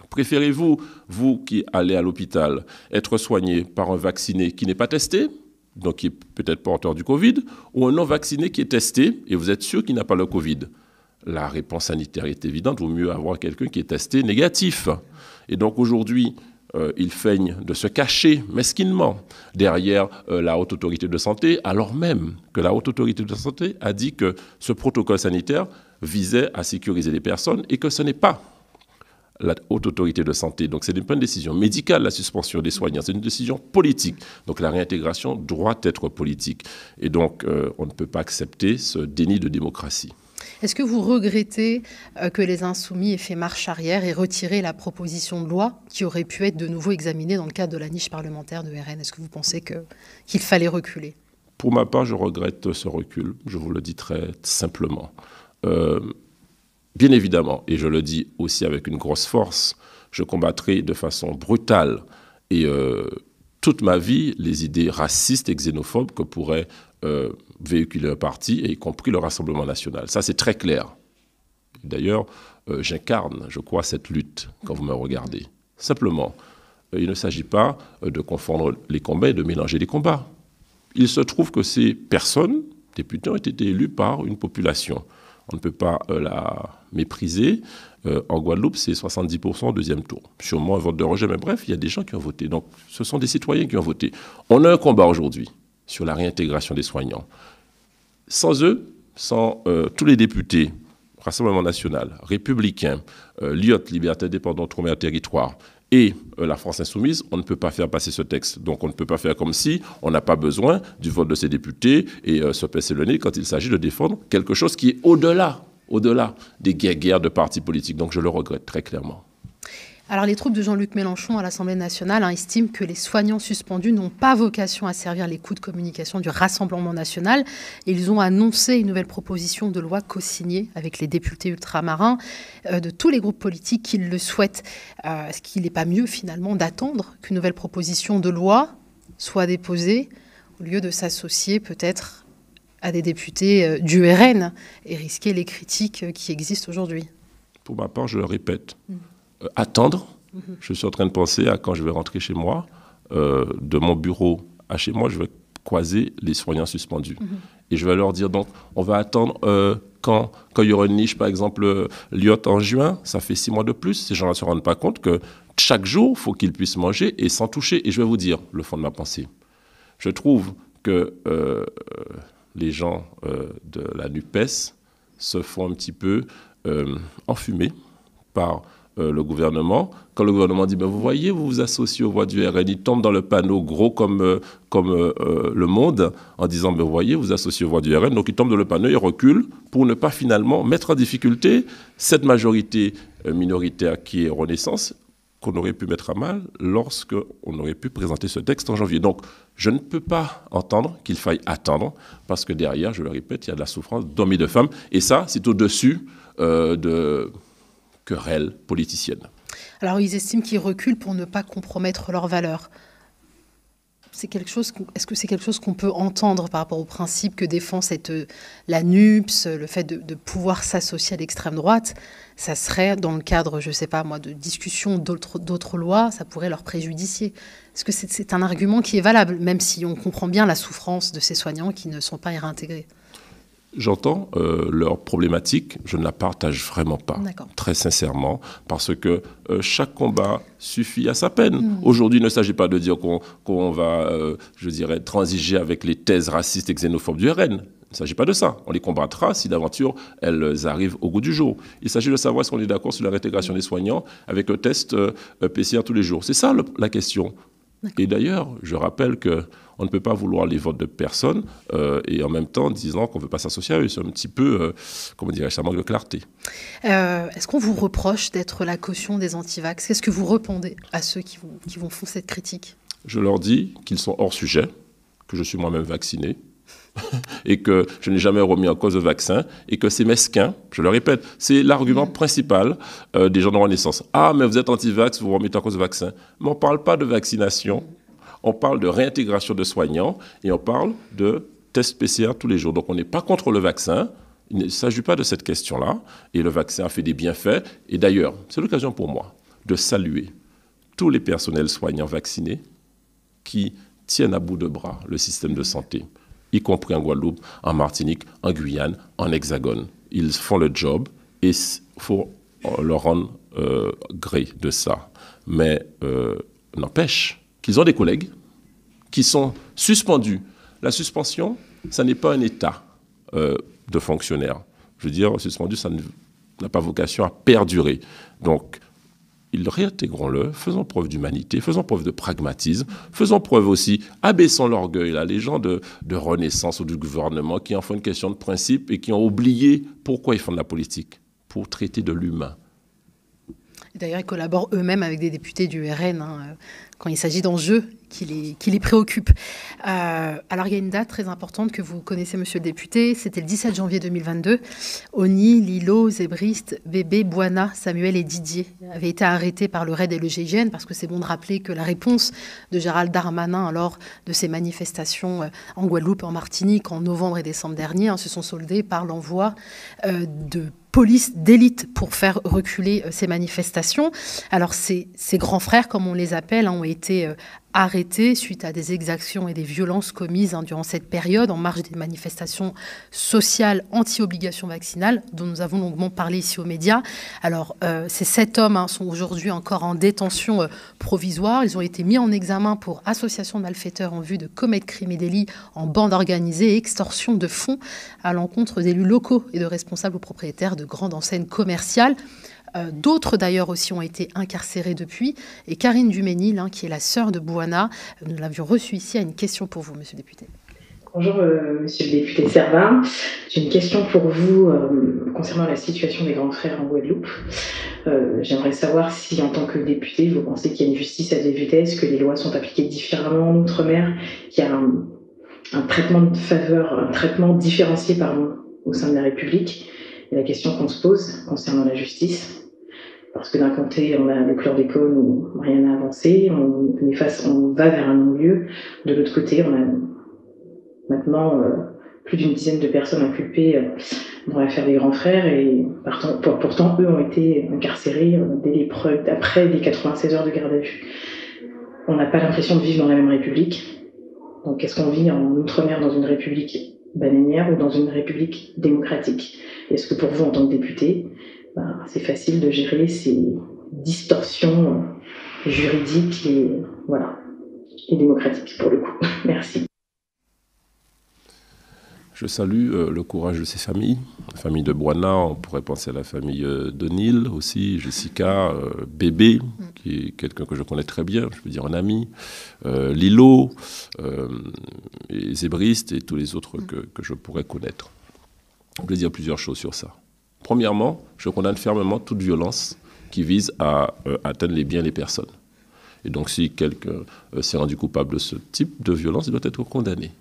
Préférez-vous, vous qui allez à l'hôpital, être soigné par un vacciné qui n'est pas testé, donc qui est peut-être porteur du Covid, ou un non vacciné qui est testé et vous êtes sûr qu'il n'a pas le Covid La réponse sanitaire est évidente, il vaut mieux avoir quelqu'un qui est testé négatif. Et donc aujourd'hui, ils euh, il de se cacher mesquinement derrière euh, la haute autorité de santé, alors même que la haute autorité de santé a dit que ce protocole sanitaire visait à sécuriser les personnes et que ce n'est pas la haute autorité de santé. Donc c'est n'est pas une décision médicale, la suspension des soignants, c'est une décision politique. Donc la réintégration doit être politique. Et donc euh, on ne peut pas accepter ce déni de démocratie. Est-ce que vous regrettez euh, que les insoumis aient fait marche arrière et retiré la proposition de loi qui aurait pu être de nouveau examinée dans le cadre de la niche parlementaire de RN Est-ce que vous pensez qu'il fallait reculer Pour ma part, je regrette ce recul, je vous le dis très simplement. Euh, Bien évidemment, et je le dis aussi avec une grosse force, je combattrai de façon brutale et euh, toute ma vie les idées racistes et xénophobes que pourrait euh, véhiculer un parti, y compris le Rassemblement national. Ça, c'est très clair. D'ailleurs, euh, j'incarne, je crois, cette lutte quand vous me regardez. Simplement, il ne s'agit pas de confondre les combats et de mélanger les combats. Il se trouve que ces personnes, députés, ont été élues par une population. On ne peut pas euh, la mépriser. Euh, en Guadeloupe, c'est 70% au deuxième tour. Sûrement un vote de rejet, mais bref, il y a des gens qui ont voté. Donc, ce sont des citoyens qui ont voté. On a un combat aujourd'hui sur la réintégration des soignants. Sans eux, sans euh, tous les députés, Rassemblement national, républicain, euh, Liberté, indépendante outre un Territoire, et euh, la France insoumise, on ne peut pas faire passer ce texte. Donc on ne peut pas faire comme si on n'a pas besoin du vote de ses députés et euh, se passer le nez quand il s'agit de défendre quelque chose qui est au-delà, au-delà des guerres de partis politiques. Donc je le regrette très clairement. Alors les troupes de Jean-Luc Mélenchon à l'Assemblée nationale hein, estiment que les soignants suspendus n'ont pas vocation à servir les coups de communication du Rassemblement national. Ils ont annoncé une nouvelle proposition de loi co-signée avec les députés ultramarins euh, de tous les groupes politiques qui le souhaitent. Est-ce euh, qu'il n'est pas mieux finalement d'attendre qu'une nouvelle proposition de loi soit déposée au lieu de s'associer peut-être à des députés euh, du RN et risquer les critiques qui existent aujourd'hui Pour ma part, je le répète. Mm. Euh, attendre. Mhm. Je suis en train de penser à quand je vais rentrer chez moi, euh, de mon bureau à chez moi, je vais croiser les soignants suspendus. Mhm. Et je vais leur dire, donc, on va attendre euh, quand, quand il y aura une niche, par exemple, Lyotte en juin, ça fait six mois de plus. Ces gens-là ne se rendent pas compte que chaque jour, il faut qu'ils puissent manger et sans toucher. Et je vais vous dire le fond de ma pensée. Je trouve que les gens de la NUPES se font un petit peu enfumer par euh, le gouvernement. Quand le gouvernement dit, ben, vous voyez, vous vous associez aux voix du RN, il tombe dans le panneau gros comme, euh, comme euh, le monde en disant, ben, vous voyez, vous vous associez aux voix du RN. Donc il tombe dans le panneau, il recule pour ne pas finalement mettre en difficulté cette majorité minoritaire qui est Renaissance qu'on aurait pu mettre à mal lorsque on aurait pu présenter ce texte en janvier. Donc, je ne peux pas entendre qu'il faille attendre, parce que derrière, je le répète, il y a de la souffrance d'hommes et de femmes, et ça, c'est au-dessus de politicienne Alors ils estiment qu'ils reculent pour ne pas compromettre leurs valeurs. C'est quelque chose. Est-ce que c'est quelque chose qu'on peut entendre par rapport au principe que défend cette euh, la NUPS, le fait de, pouvoir s'associer à l'extrême droite Ça serait dans le cadre, je ne sais pas moi, de discussions d'autres lois, ça pourrait leur préjudicier. Est-ce que c'est un argument qui est valable, même si on comprend bien la souffrance de ces soignants qui ne sont pas réintégrés J'entends euh, leur problématique, je ne la partage vraiment pas, très sincèrement, parce que euh, chaque combat suffit à sa peine. Hmm. Aujourd'hui, il ne s'agit pas de dire qu'on va, euh, je dirais, transiger avec les thèses racistes et xénophobes du RN. Il ne s'agit pas de ça. On les combattra si d'aventure elles arrivent au goût du jour. Il s'agit de savoir si on est d'accord sur la réintégration des soignants avec un test PCR tous les jours. C'est ça la question. Et d'ailleurs, je rappelle que on ne peut pas vouloir les votes de personne euh, et en même temps disant qu'on ne veut pas s'associer à eux. C'est un petit peu, euh, comment dirais-je, ça manque de clarté. Euh, est-ce qu'on vous reproche d'être la caution des antivax Qu'est-ce que vous répondez à ceux qui vont, qui font cette critique Je leur dis qu'ils sont hors sujet, que je suis moi-même vacciné, et que je n'ai jamais remis en cause le vaccin, et que c'est mesquin, je le répète, c'est l'argument mm. principal des gens de renaissance. Ah, mais vous êtes antivax, vax vous remettez en cause le vaccin. Mais on ne parle pas de vaccination, on parle de réintégration de soignants et on parle de tests PCR tous les jours. Donc on n'est pas contre le vaccin, il ne s'agit pas de cette question-là, et le vaccin a fait des bienfaits, et d'ailleurs, c'est l'occasion pour moi de saluer tous les personnels soignants vaccinés qui tiennent à bout de bras le système de santé, y compris en Guadeloupe, en Martinique, en Guyane, en Hexagone. Ils font le job et il faut euh, leur rendre euh, gré de ça. Mais euh, n'empêche, qu'ils ont des collègues qui sont suspendus. La suspension, ça n'est pas un état euh, de fonctionnaire. Je veux dire, suspendu, ça n'a pas vocation à perdurer. Donc, ils réintégrons-le, faisons preuve d'humanité, faisons preuve de pragmatisme, faisons preuve aussi, abaissons l'orgueil. les gens de, de, Renaissance ou du gouvernement qui en font une question de principe et qui ont oublié pourquoi ils font de la politique, pour traiter de l'humain. D'ailleurs, ils collaborent eux-mêmes avec des députés du RN. Hein quand il s'agit d'enjeux qui les, qui les préoccupent. Euh, alors il y a une date très importante que vous connaissez, monsieur le député, c'était le 17 janvier 2022. Oni, Lilo, Zébriste, Bébé, Boana, Samuel et Didier avaient été arrêtés par le RAID et le GIGN, parce que c'est bon de rappeler que la réponse de Gérald Darmanin lors de ces manifestations euh, en Guadeloupe, en Martinique, en novembre et décembre dernier, hein, se sont soldées par l'envoi euh, de police d'élite pour faire reculer euh, ces manifestations. Alors ces, ces, grands frères, comme on les appelle, hein, ont été euh, arrêtés suite à des exactions et des violences commises hein, durant cette période en marge des manifestations sociales anti-obligation vaccinale dont nous avons longuement parlé ici aux médias. Alors euh, ces sept hommes hein, sont aujourd'hui encore en détention euh, provisoire. Ils ont été mis en examen pour association de malfaiteurs en vue de commettre crimes et délits en bande organisée et extorsion de fonds à l'encontre d'élus locaux et de responsables ou propriétaires de grandes enseignes commerciales. Euh, d'autres d'ailleurs aussi ont été incarcérés depuis. Et Karine Duménil, hein, qui est la sœur de Bouana, nous l'avions reçue ici, a une question pour vous, monsieur le député. Bonjour, euh, monsieur le député Servin. J'ai une question pour vous euh, concernant la situation des grands frères en Guadeloupe. J'aimerais savoir si, en tant que député, vous pensez qu'il y a une justice à des vitesses, que les lois sont appliquées différemment en Outre-mer, qu'il y a un, traitement de faveur, un traitement différencié pardon, au sein de la République et la question qu'on se pose concernant la justice. Parce que d'un côté, on a le chlordécone où rien n'a avancé, on, on va vers un non-lieu. De l'autre côté, on a maintenant euh, plus d'une dizaine de personnes inculpées euh, dans l'affaire des grands frères et pourtant, eux ont été incarcérés euh, dès les après les 96 heures de garde à vue. On n'a pas l'impression de vivre dans la même république. Donc, est-ce qu'on vit en outre-mer dans une république bananière ou dans une république démocratique Est-ce que pour vous, en tant que député, ben, c'est facile de gérer ces distorsions juridiques et, voilà, et démocratiques pour le coup Merci. Je salue euh, le courage de ces familles. La famille de Boana, on pourrait penser à la famille euh, de Nil aussi, Jessica, euh, Bébé, mm. qui est quelqu'un que je connais très bien, je veux dire un ami, Lilo, et Zébriste et tous les autres mm. que, que je pourrais connaître. Je voulais dire plusieurs choses sur ça. Premièrement, je condamne fermement toute violence qui vise à atteindre les biens des personnes. Et donc, si quelqu'un s'est rendu coupable de ce type de violence, il doit être condamné.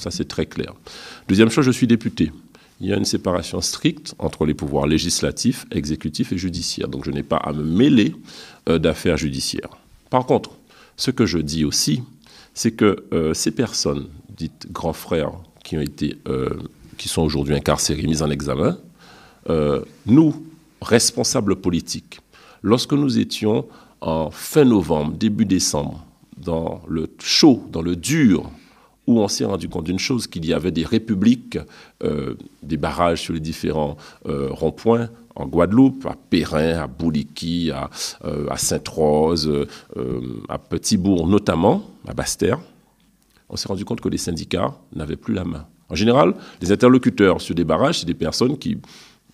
Ça, c'est très clair. Deuxième chose, je suis député. Il y a une séparation stricte entre les pouvoirs législatifs, exécutifs et judiciaires. Donc, je n'ai pas à me mêler euh, d'affaires judiciaires. Par contre, ce que je dis aussi, c'est que euh, ces personnes, dites grands frères, qui, ont été, euh, qui sont aujourd'hui incarcérées, mises en examen, nous, responsables politiques, lorsque nous étions en fin novembre, début décembre, dans le chaud, dans le dur où on s'est rendu compte d'une chose, qu'il y avait des républiques, euh, des barrages sur les différents euh, ronds-points en Guadeloupe, à Perrin, à Bouliki, à, euh, Sainte-Rose, à Petit-Bourg notamment, à Basse-Terre. On s'est rendu compte que les syndicats n'avaient plus la main. En général, les interlocuteurs sur des barrages, c'est des personnes qui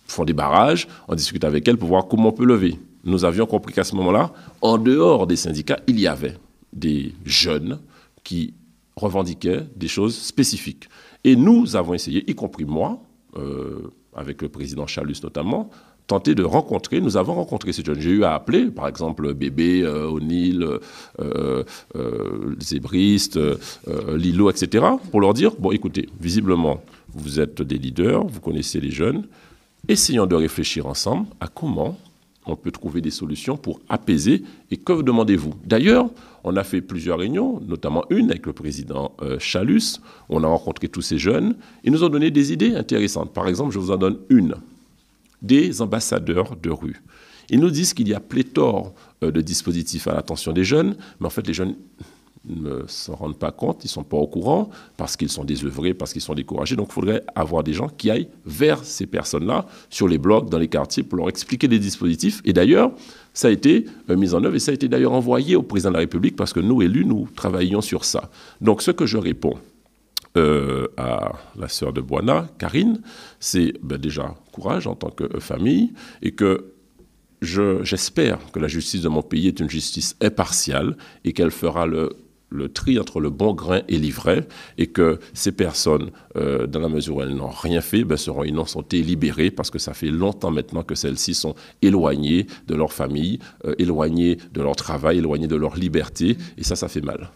font des barrages, on discute avec elles pour voir comment on peut lever. Nous avions compris qu'à ce moment-là, en dehors des syndicats, il y avait des jeunes qui revendiquaient des choses spécifiques. Et nous avons essayé, y compris moi, euh, avec le président Chalus notamment, tenter de rencontrer, nous avons rencontré ces jeunes. J'ai eu à appeler, par exemple, Bébé, euh, O'Neill, euh, Zébriste, Lilo, etc., pour leur dire, bon, écoutez, visiblement, vous êtes des leaders, vous connaissez les jeunes, essayons de réfléchir ensemble à comment on peut trouver des solutions pour apaiser. Et que vous demandez-vous D'ailleurs, on a fait plusieurs réunions, notamment une avec le président euh, Chalus. On a rencontré tous ces jeunes. Ils nous ont donné des idées intéressantes. Par exemple, je vous en donne une. Des ambassadeurs de rue. Ils nous disent qu'il y a pléthore euh, de dispositifs à l'attention des jeunes, mais en fait, les jeunes ne s'en rendent pas compte, ils ne sont pas au courant, parce qu'ils sont désœuvrés, parce qu'ils sont découragés. Donc il faudrait avoir des gens qui aillent vers ces personnes-là, sur les blocs, dans les quartiers, pour leur expliquer les dispositifs. Et d'ailleurs, ça a été euh, mis en œuvre et ça a été d'ailleurs envoyé au président de la République, parce que nous, élus, nous travaillons sur ça. Donc ce que je réponds euh, à la sœur de Boana, Karine, c'est ben, déjà courage en tant que euh, famille, et que j'espère que la justice de mon pays est une justice impartiale et qu'elle fera le le tri entre le bon grain et l'ivraie, et que ces personnes, euh, dans la mesure où elles n'ont rien fait, ben, seront innocentées, libérées, parce que ça fait longtemps maintenant que celles-ci sont éloignées de leur famille, euh, éloignées de leur travail, éloignées de leur liberté, et ça, ça fait mal.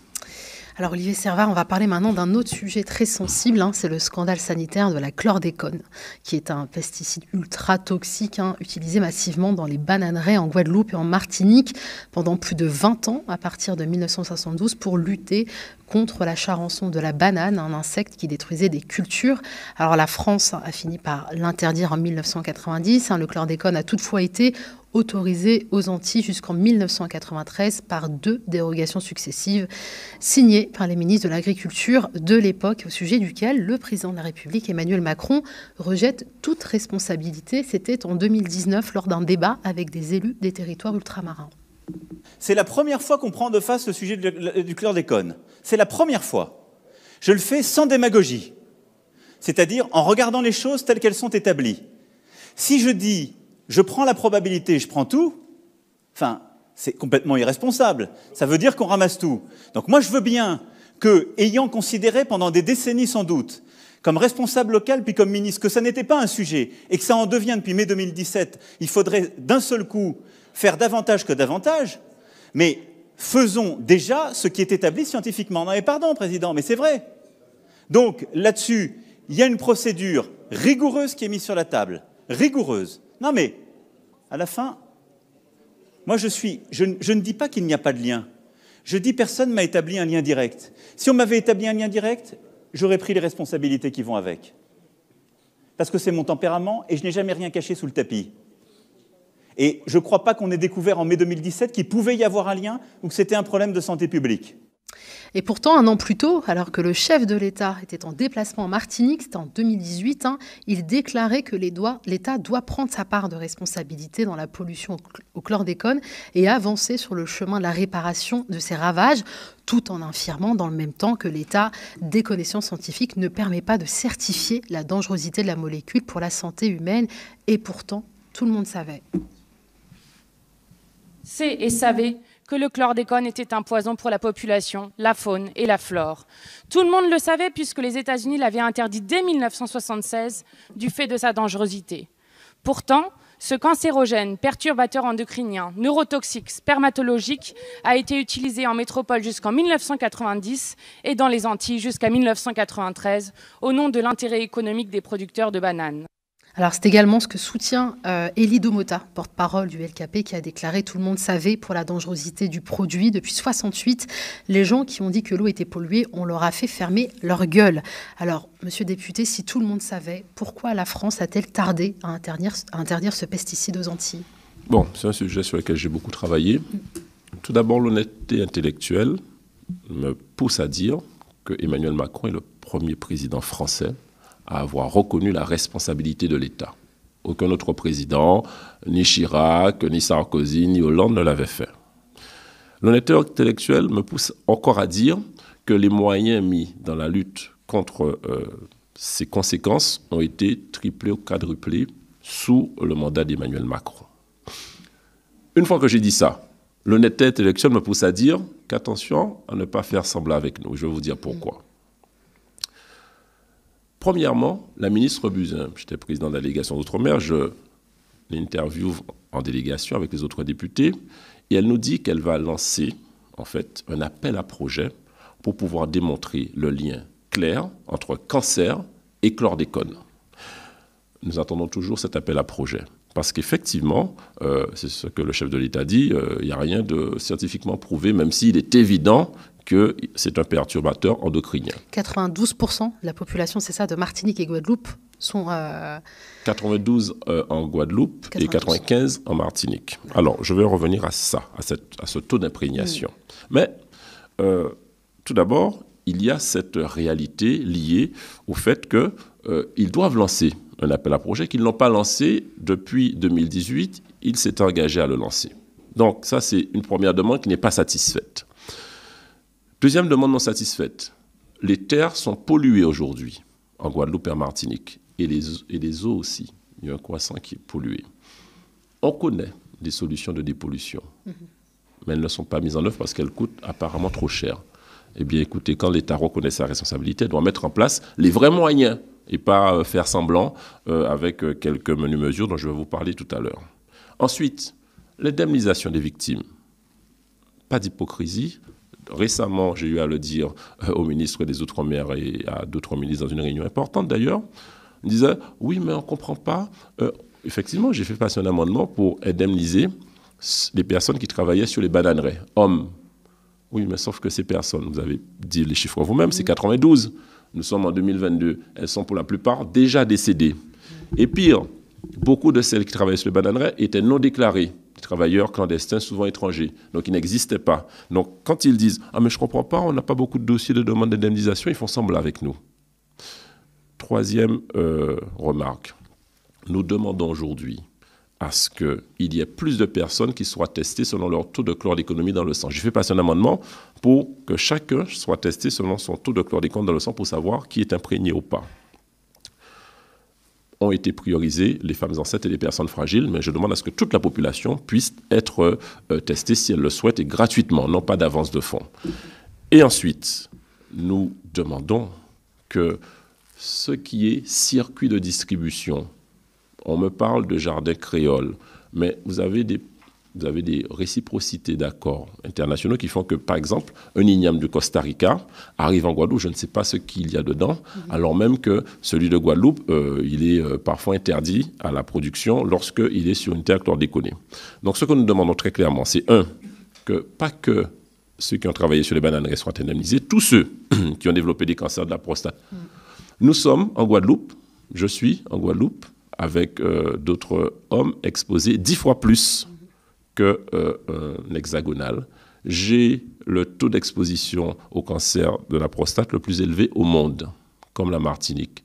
Alors Olivier Servat, on va parler maintenant d'un autre sujet très sensible, hein, c'est le scandale sanitaire de la chlordécone, qui est un pesticide ultra toxique hein, utilisé massivement dans les bananeraies en Guadeloupe et en Martinique pendant plus de 20 ans à partir de 1972 pour lutter contre la charançon de la banane, un insecte qui détruisait des cultures. Alors la France a fini par l'interdire en 1990. Hein. Le chlordécone a toutefois été autorisé aux Antilles jusqu'en 1993 par deux dérogations successives signées par les ministres de l'Agriculture de l'époque, au sujet duquel le président de la République, Emmanuel Macron, rejette toute responsabilité. C'était en 2019 lors d'un débat avec des élus des territoires ultramarins. C'est la première fois qu'on prend de face le sujet du chlordécone. C'est la première fois. Je le fais sans démagogie, c'est-à-dire en regardant les choses telles qu'elles sont établies. Si je dis je prends la probabilité, je prends tout, enfin, c'est complètement irresponsable. Ça veut dire qu'on ramasse tout. Donc moi, je veux bien que, ayant considéré pendant des décennies sans doute, comme responsable local puis comme ministre, que ça n'était pas un sujet et que ça en devient depuis mai 2017, il faudrait d'un seul coup faire davantage que davantage, mais faisons déjà ce qui est établi scientifiquement. Non, mais pardon, Président, mais c'est vrai. Donc là-dessus, il y a une procédure rigoureuse qui est mise sur la table. Rigoureuse. Non, mais à la fin, moi je suis. Je, ne dis pas qu'il n'y a pas de lien. Je dis personne m'a établi un lien direct. Si on m'avait établi un lien direct, j'aurais pris les responsabilités qui vont avec. Parce que c'est mon tempérament et je n'ai jamais rien caché sous le tapis. Et je ne crois pas qu'on ait découvert en mai 2017 qu'il pouvait y avoir un lien ou que c'était un problème de santé publique. Et pourtant, un an plus tôt, alors que le chef de l'État était en déplacement en Martinique, c'était en 2018, hein, il déclarait que l'État doit prendre sa part de responsabilité dans la pollution au chlordécone et avancer sur le chemin de la réparation de ces ravages, tout en affirmant dans le même temps que l'état des connaissances scientifiques ne permet pas de certifier la dangerosité de la molécule pour la santé humaine, et pourtant tout le monde savait sait et savait que le chlordécone était un poison pour la population, la faune et la flore. Tout le monde le savait puisque les États-Unis l'avaient interdit dès 1976 du fait de sa dangerosité. Pourtant, ce cancérogène, perturbateur endocrinien, neurotoxique, spermatologique a été utilisé en métropole jusqu'en 1990 et dans les Antilles jusqu'à 1993 au nom de l'intérêt économique des producteurs de bananes. Alors c'est également ce que soutient Elie euh, Domota, porte-parole du LKP, qui a déclaré Tout le monde savait pour la dangerosité du produit. Depuis 68, les gens qui ont dit que l'eau était polluée, on leur a fait fermer leur gueule. Alors, monsieur député, si tout le monde savait, pourquoi la France a-t-elle tardé à interdire, ce pesticide aux Antilles Bon, c'est un sujet sur lequel j'ai beaucoup travaillé. Tout d'abord, l'honnêteté intellectuelle me pousse à dire que Emmanuel Macron est le premier président français à avoir reconnu la responsabilité de l'État. Aucun autre président, ni Chirac, ni Sarkozy, ni Hollande ne l'avait fait. L'honnêteté intellectuelle me pousse encore à dire que les moyens mis dans la lutte contre euh, ces conséquences ont été triplés ou quadruplés sous le mandat d'Emmanuel Macron. Une fois que j'ai dit ça, l'honnêteté intellectuelle me pousse à dire qu'attention à ne pas faire semblant avec nous. Je vais vous dire pourquoi. Premièrement, la ministre Buzyn, j'étais président de la délégation d'outre-mer, je l'interviewe en délégation avec les autres députés, et elle nous dit qu'elle va lancer, en fait, un appel à projet pour pouvoir démontrer le lien clair entre cancer et chlordécone. Nous attendons toujours cet appel à projet. Parce qu'effectivement, euh, c'est ce que le chef de l'État dit, euh, il n'y a rien de scientifiquement prouvé, même s'il est évident que c'est un perturbateur endocrinien. 92% de la population, c'est ça, de Martinique et Guadeloupe sont... 92 euh, euh, en Guadeloupe et 95 en Martinique. Alors, je vais revenir à ça, à, ce taux d'imprégnation. Mm. Mais, euh, tout d'abord, il y a cette réalité liée au fait qu'ils doivent lancer un appel à projet qu'ils n'ont pas lancé depuis 2018. Ils s'étaient engagés à le lancer. Donc ça, c'est une première demande qui n'est pas satisfaite. Deuxième demande non satisfaite. Les terres sont polluées aujourd'hui, en Guadeloupe et en Martinique, et les, eaux aussi. Il y a un croissant qui est pollué. On connaît des solutions de dépollution, mhm. mais elles ne sont pas mises en œuvre parce qu'elles coûtent apparemment trop cher. Eh bien, écoutez, quand l'État reconnaît sa responsabilité, il doit mettre en place les vrais moyens et pas euh, faire semblant euh, avec euh, quelques menus mesures dont je vais vous parler tout à l'heure. Ensuite, l'indemnisation des victimes. Pas d'hypocrisie, récemment, j'ai eu à le dire euh, au ministre des Outre-mer et à d'autres ministres dans une réunion importante d'ailleurs, Ils disait Oui, mais on ne comprend pas. Euh, effectivement, j'ai fait passer un amendement pour indemniser les personnes qui travaillaient sur les bananeraies, hommes. Oui, mais sauf que ces personnes, vous avez dit les chiffres vous-même, c'est 92. Nous sommes en 2022. Elles sont pour la plupart déjà décédées. Et pire, beaucoup de celles qui travaillaient sur les bananeraies étaient non déclarées travailleurs clandestins, souvent étrangers. Donc, ils n'existaient pas. Donc, quand ils disent Ah, mais je ne comprends pas, on n'a pas beaucoup de dossiers de demande d'indemnisation, ils font semblant avec nous. Troisième euh, remarque nous demandons aujourd'hui à ce qu'il y ait plus de personnes qui soient testées selon leur taux de chlore d'économie dans le sang. J'ai fait passer un amendement pour que chacun soit testé selon son taux de chlore d'économie dans le sang pour savoir qui est imprégné ou pas ont été priorisées les femmes enceintes et les personnes fragiles, mais je demande à ce que toute la population puisse être euh, testée si elle le souhaite et gratuitement, non pas d'avance de fonds. Et ensuite, nous demandons que ce qui est circuit de distribution, on me parle de jardin créole, mais vous avez des vous avez des réciprocités d'accords internationaux qui font que, par exemple, un igname du Costa Rica arrive en Guadeloupe, je ne sais pas ce qu'il y a dedans, mhm. alors même que celui de Guadeloupe, euh, il est euh, parfois interdit à la production lorsqu'il est sur une terre déconnée. Donc ce que nous demandons très clairement, c'est un, que pas que ceux qui ont travaillé sur les bananes soient indemnisés, tous ceux qui ont développé des cancers de la prostate. Mm. Nous sommes en Guadeloupe, je suis en Guadeloupe, avec euh, d'autres hommes exposés dix fois plus. Mm que euh, euh, hexagonal, j'ai le taux d'exposition au cancer de la prostate le plus élevé au monde, comme la Martinique.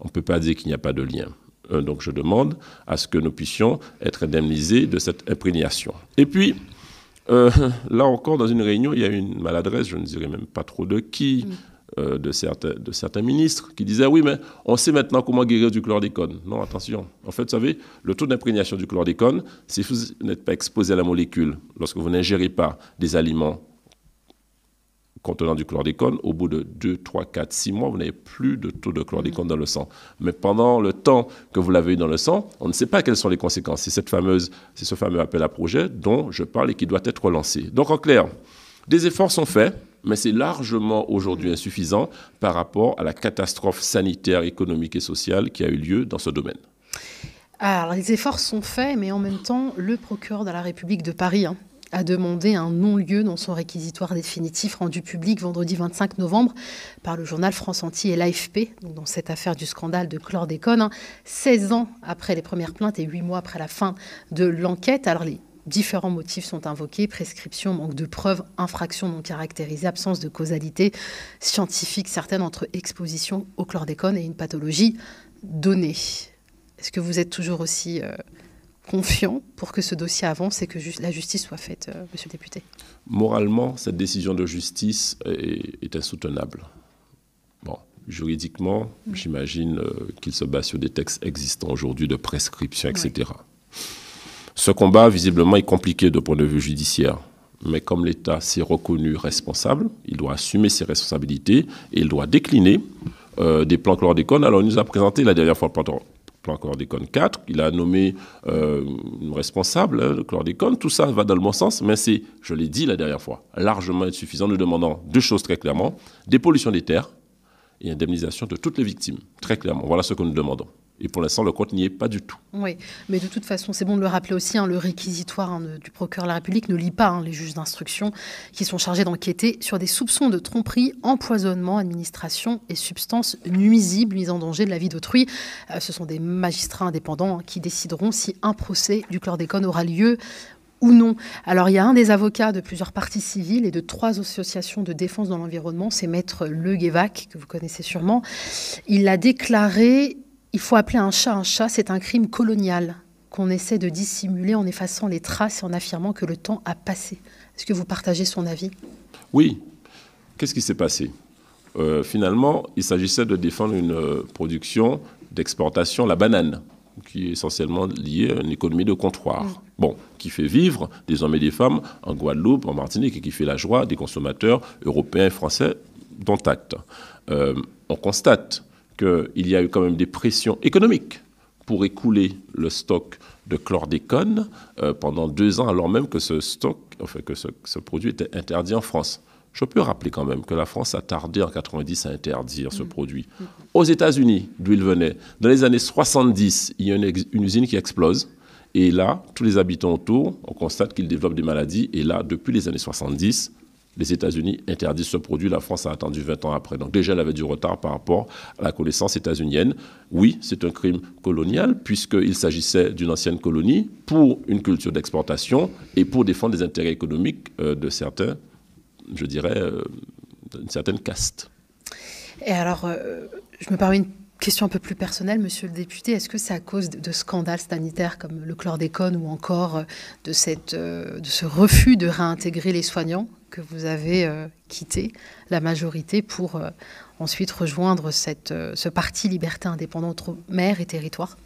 On ne peut pas dire qu'il n'y a pas de lien. Euh, donc je demande à ce que nous puissions être indemnisés de cette imprégnation. Et puis, là encore, dans une réunion, il y a une maladresse, je ne dirais même pas trop de qui, mm. Euh, de, certains, ministres qui disaient oui, mais on sait maintenant comment guérir du chlordécone. Non, attention. En fait, vous savez, le taux d'imprégnation du chlordécone, si vous n'êtes pas exposé à la molécule, lorsque vous n'ingérez pas des aliments contenant du chlordécone, au bout de 2, 3, 4, 6 mois, vous n'avez plus de taux de chlordécone dans le sang. Mais pendant le temps que vous l'avez eu dans le sang, on ne sait pas quelles sont les conséquences. C'est cette fameuse, c'est ce fameux appel à projet dont je parle et qui doit être relancé. Donc en clair, des efforts sont faits, mais c'est largement aujourd'hui insuffisant par rapport à la catastrophe sanitaire, économique et sociale qui a eu lieu dans ce domaine. Ah, alors, les efforts sont faits, mais en même temps, le procureur de la République de Paris hein, a demandé un non-lieu dans son réquisitoire définitif rendu public vendredi 25 novembre par le journal France Anti et l'AFP, dans cette affaire du scandale de chlordécone, hein, 16 ans après les premières plaintes et 8 mois après la fin de l'enquête. Alors, les différents motifs sont invoqués, prescription, manque de preuves, infraction non caractérisée, absence de causalité scientifique certaine entre exposition au chlordécone et une pathologie donnée. Est-ce que vous êtes toujours aussi euh, confiant pour que ce dossier avance et que la justice soit faite, euh, monsieur le député Moralement, cette décision de justice est, insoutenable. Bon, juridiquement, mm. j'imagine euh, qu'il se base sur des textes existants aujourd'hui de prescription, etc. Ce combat, visiblement, est compliqué de point de vue judiciaire. Mais comme l'État s'est reconnu responsable, il doit assumer ses responsabilités et il doit décliner euh, des plans chlordécone. Alors, il nous a présenté la dernière fois le plan chlordécone 4. Il a nommé euh, une responsable le hein, chlordécone. Tout ça va dans le bon sens, mais c'est, je l'ai dit la dernière fois, largement insuffisant. Nous demandons deux choses très clairement dépollution des terres et indemnisation de toutes les victimes. Très clairement, voilà ce que nous demandons. Et pour l'instant, le compte n'y est pas du tout. Oui, mais de toute façon, c'est bon de le rappeler aussi, hein, le réquisitoire hein, du procureur de la République ne lit pas hein, les juges d'instruction qui sont chargés d'enquêter sur des soupçons de tromperie, empoisonnement, administration et substances nuisibles mises en danger de la vie d'autrui. Euh, ce sont des magistrats indépendants qui décideront si un procès du chlordécone aura lieu ou non. Alors il y a un des avocats de plusieurs parties civiles et de trois associations de défense dans l'environnement, c'est maître Le Guévac, que vous connaissez sûrement. Il a déclaré il faut appeler un chat un chat, c'est un crime colonial qu'on essaie de dissimuler en effaçant les traces et en affirmant que le temps a passé. Est-ce que vous partagez son avis Oui. Qu'est-ce qui s'est passé euh, Finalement, il s'agissait de défendre une euh, production d'exportation, la banane, qui est essentiellement liée à une économie de comptoir. Bon, qui fait vivre des hommes et des femmes en Guadeloupe, en Martinique, et qui fait la joie des consommateurs européens et français dont acte. Euh, on constate qu'il y a eu quand même des pressions économiques pour écouler le stock de chlordécone euh, pendant deux ans, alors même que ce stock, enfin que ce, produit était interdit en France. Je peux rappeler quand même que la France a tardé en 90 à interdire ce mm. produit. Aux États-Unis, d'où il venait, dans les années 70, il y a une, une usine qui explose. Et là, tous les habitants autour, on constate qu'ils développent des maladies. Et là, depuis les années 70, les États-Unis interdisent ce produit. La France a attendu 20 ans après. Donc déjà, elle avait du retard par rapport à la connaissance états-unienne. Oui, c'est un crime colonial, puisqu'il s'agissait d'une ancienne colonie pour une culture d'exportation et pour défendre les intérêts économiques euh, de certains, je dirais, euh, d'une certaine caste. Et alors, euh, je me permets une question un peu plus personnelle, monsieur le député. Est-ce que c'est à cause de scandales sanitaires comme le chlordécone ou encore de, cette, de ce refus de réintégrer les soignants que vous avez euh, quitté la majorité pour euh, ensuite rejoindre cette, euh, ce parti Liberté indépendante, entre mer et territoire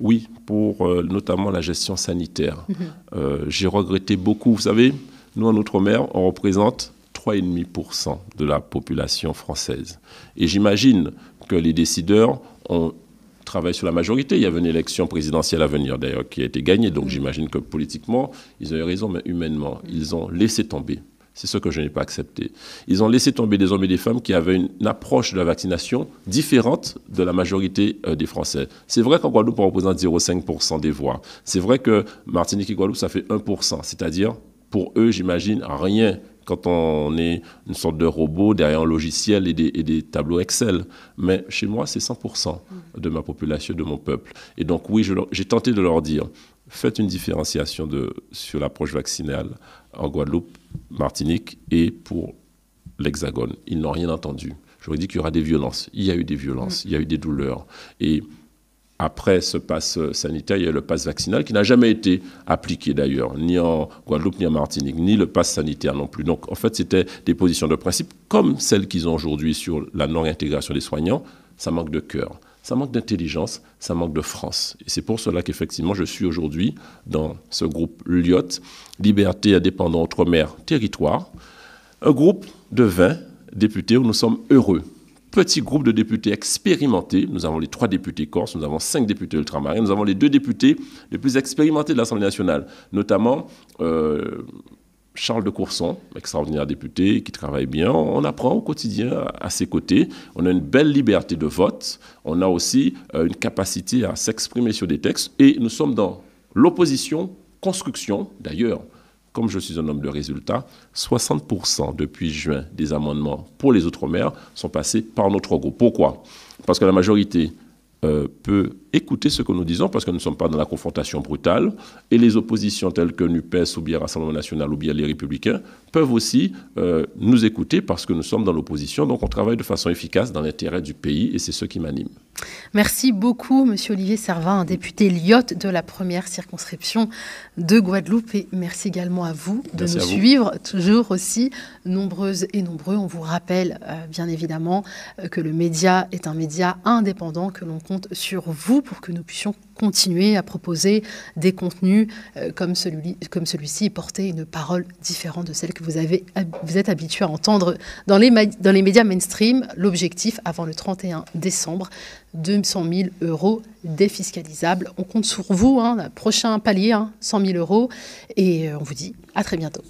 Oui, pour notamment la gestion sanitaire. Mhm. J'ai regretté beaucoup. Vous savez, nous, en Outre-mer, on représente 3,5% de la population française. Et j'imagine que les décideurs ont travaillé sur la majorité. Il y avait une élection présidentielle à venir, d'ailleurs, qui a été gagnée. Donc mhm. j'imagine que politiquement, ils ont eu raison, mais humainement, ils ont laissé tomber c'est ce que je n'ai pas accepté. Ils ont laissé tomber des hommes et des femmes qui avaient une, approche de la vaccination différente de la majorité euh, des Français. C'est vrai qu'en Guadeloupe, on représente 0,5% des voix. C'est vrai que Martinique et Guadeloupe, ça fait 1%. C'est-à-dire, pour eux, j'imagine, rien quand on est une sorte de robot derrière un logiciel et des, tableaux Excel. Mais chez moi, c'est 100% de ma population, de mon peuple. Et donc oui, j'ai tenté de leur dire, faites une différenciation sur l'approche vaccinale en Guadeloupe Martinique et pour l'Hexagone. Ils n'ont rien entendu. J'aurais dit qu'il y aura des violences. Il y a eu des violences, il y a eu des douleurs. Et après ce passe sanitaire, il y a le passe vaccinal qui n'a jamais été appliqué d'ailleurs, ni en Guadeloupe, ni en Martinique, ni le passe sanitaire non plus. Donc en fait, c'était des positions de principe comme celles qu'ils ont aujourd'hui sur la non-intégration des soignants. Ça manque de cœur ça manque d'intelligence, ça manque de France. Et c'est pour cela qu'effectivement, je suis aujourd'hui dans ce groupe LIOT, Liberté, Indépendant, Outre-mer, Territoire, un groupe de 20 députés où nous sommes heureux. Petit groupe de députés expérimentés. Nous avons les trois députés corse, nous avons cinq députés ultramarins, nous avons les deux députés les plus expérimentés de l'Assemblée nationale, notamment euh, Charles de Courson, extraordinaire député, qui travaille bien. On apprend au quotidien à ses côtés. On a une belle liberté de vote. On a aussi euh, une capacité à s'exprimer sur des textes. Et nous sommes dans l'opposition construction. D'ailleurs, comme je suis un homme de résultat, 60% depuis juin des amendements pour les Outre-mer sont passés par notre groupe. Pourquoi Parce que la majorité euh, peut écouter ce que nous disons, parce que nous ne sommes pas dans la confrontation brutale, et les oppositions telles que NUPES ou bien Rassemblement National ou bien les Républicains peuvent aussi euh, nous écouter parce que nous sommes dans l'opposition, donc on travaille de façon efficace dans l'intérêt du pays, et c'est ce qui m'anime. Merci beaucoup, Monsieur Olivier Servin, député Lyotte de la première circonscription de Guadeloupe, et merci également à vous de nous suivre, toujours aussi nombreuses et nombreux. On vous rappelle, euh, bien évidemment, euh, que le média est un média indépendant, que l'on compte sur vous pour que nous puissions continuer à proposer des contenus euh, comme celui-ci et porter une parole différente de celle que vous, avez, vous êtes habitué à entendre dans les, dans les médias mainstream. L'objectif, avant le 31 décembre, 200 000 euros défiscalisables. On compte sur vous, hein, prochain palier, 100 hein, 000 euros, et euh, on vous dit à très bientôt.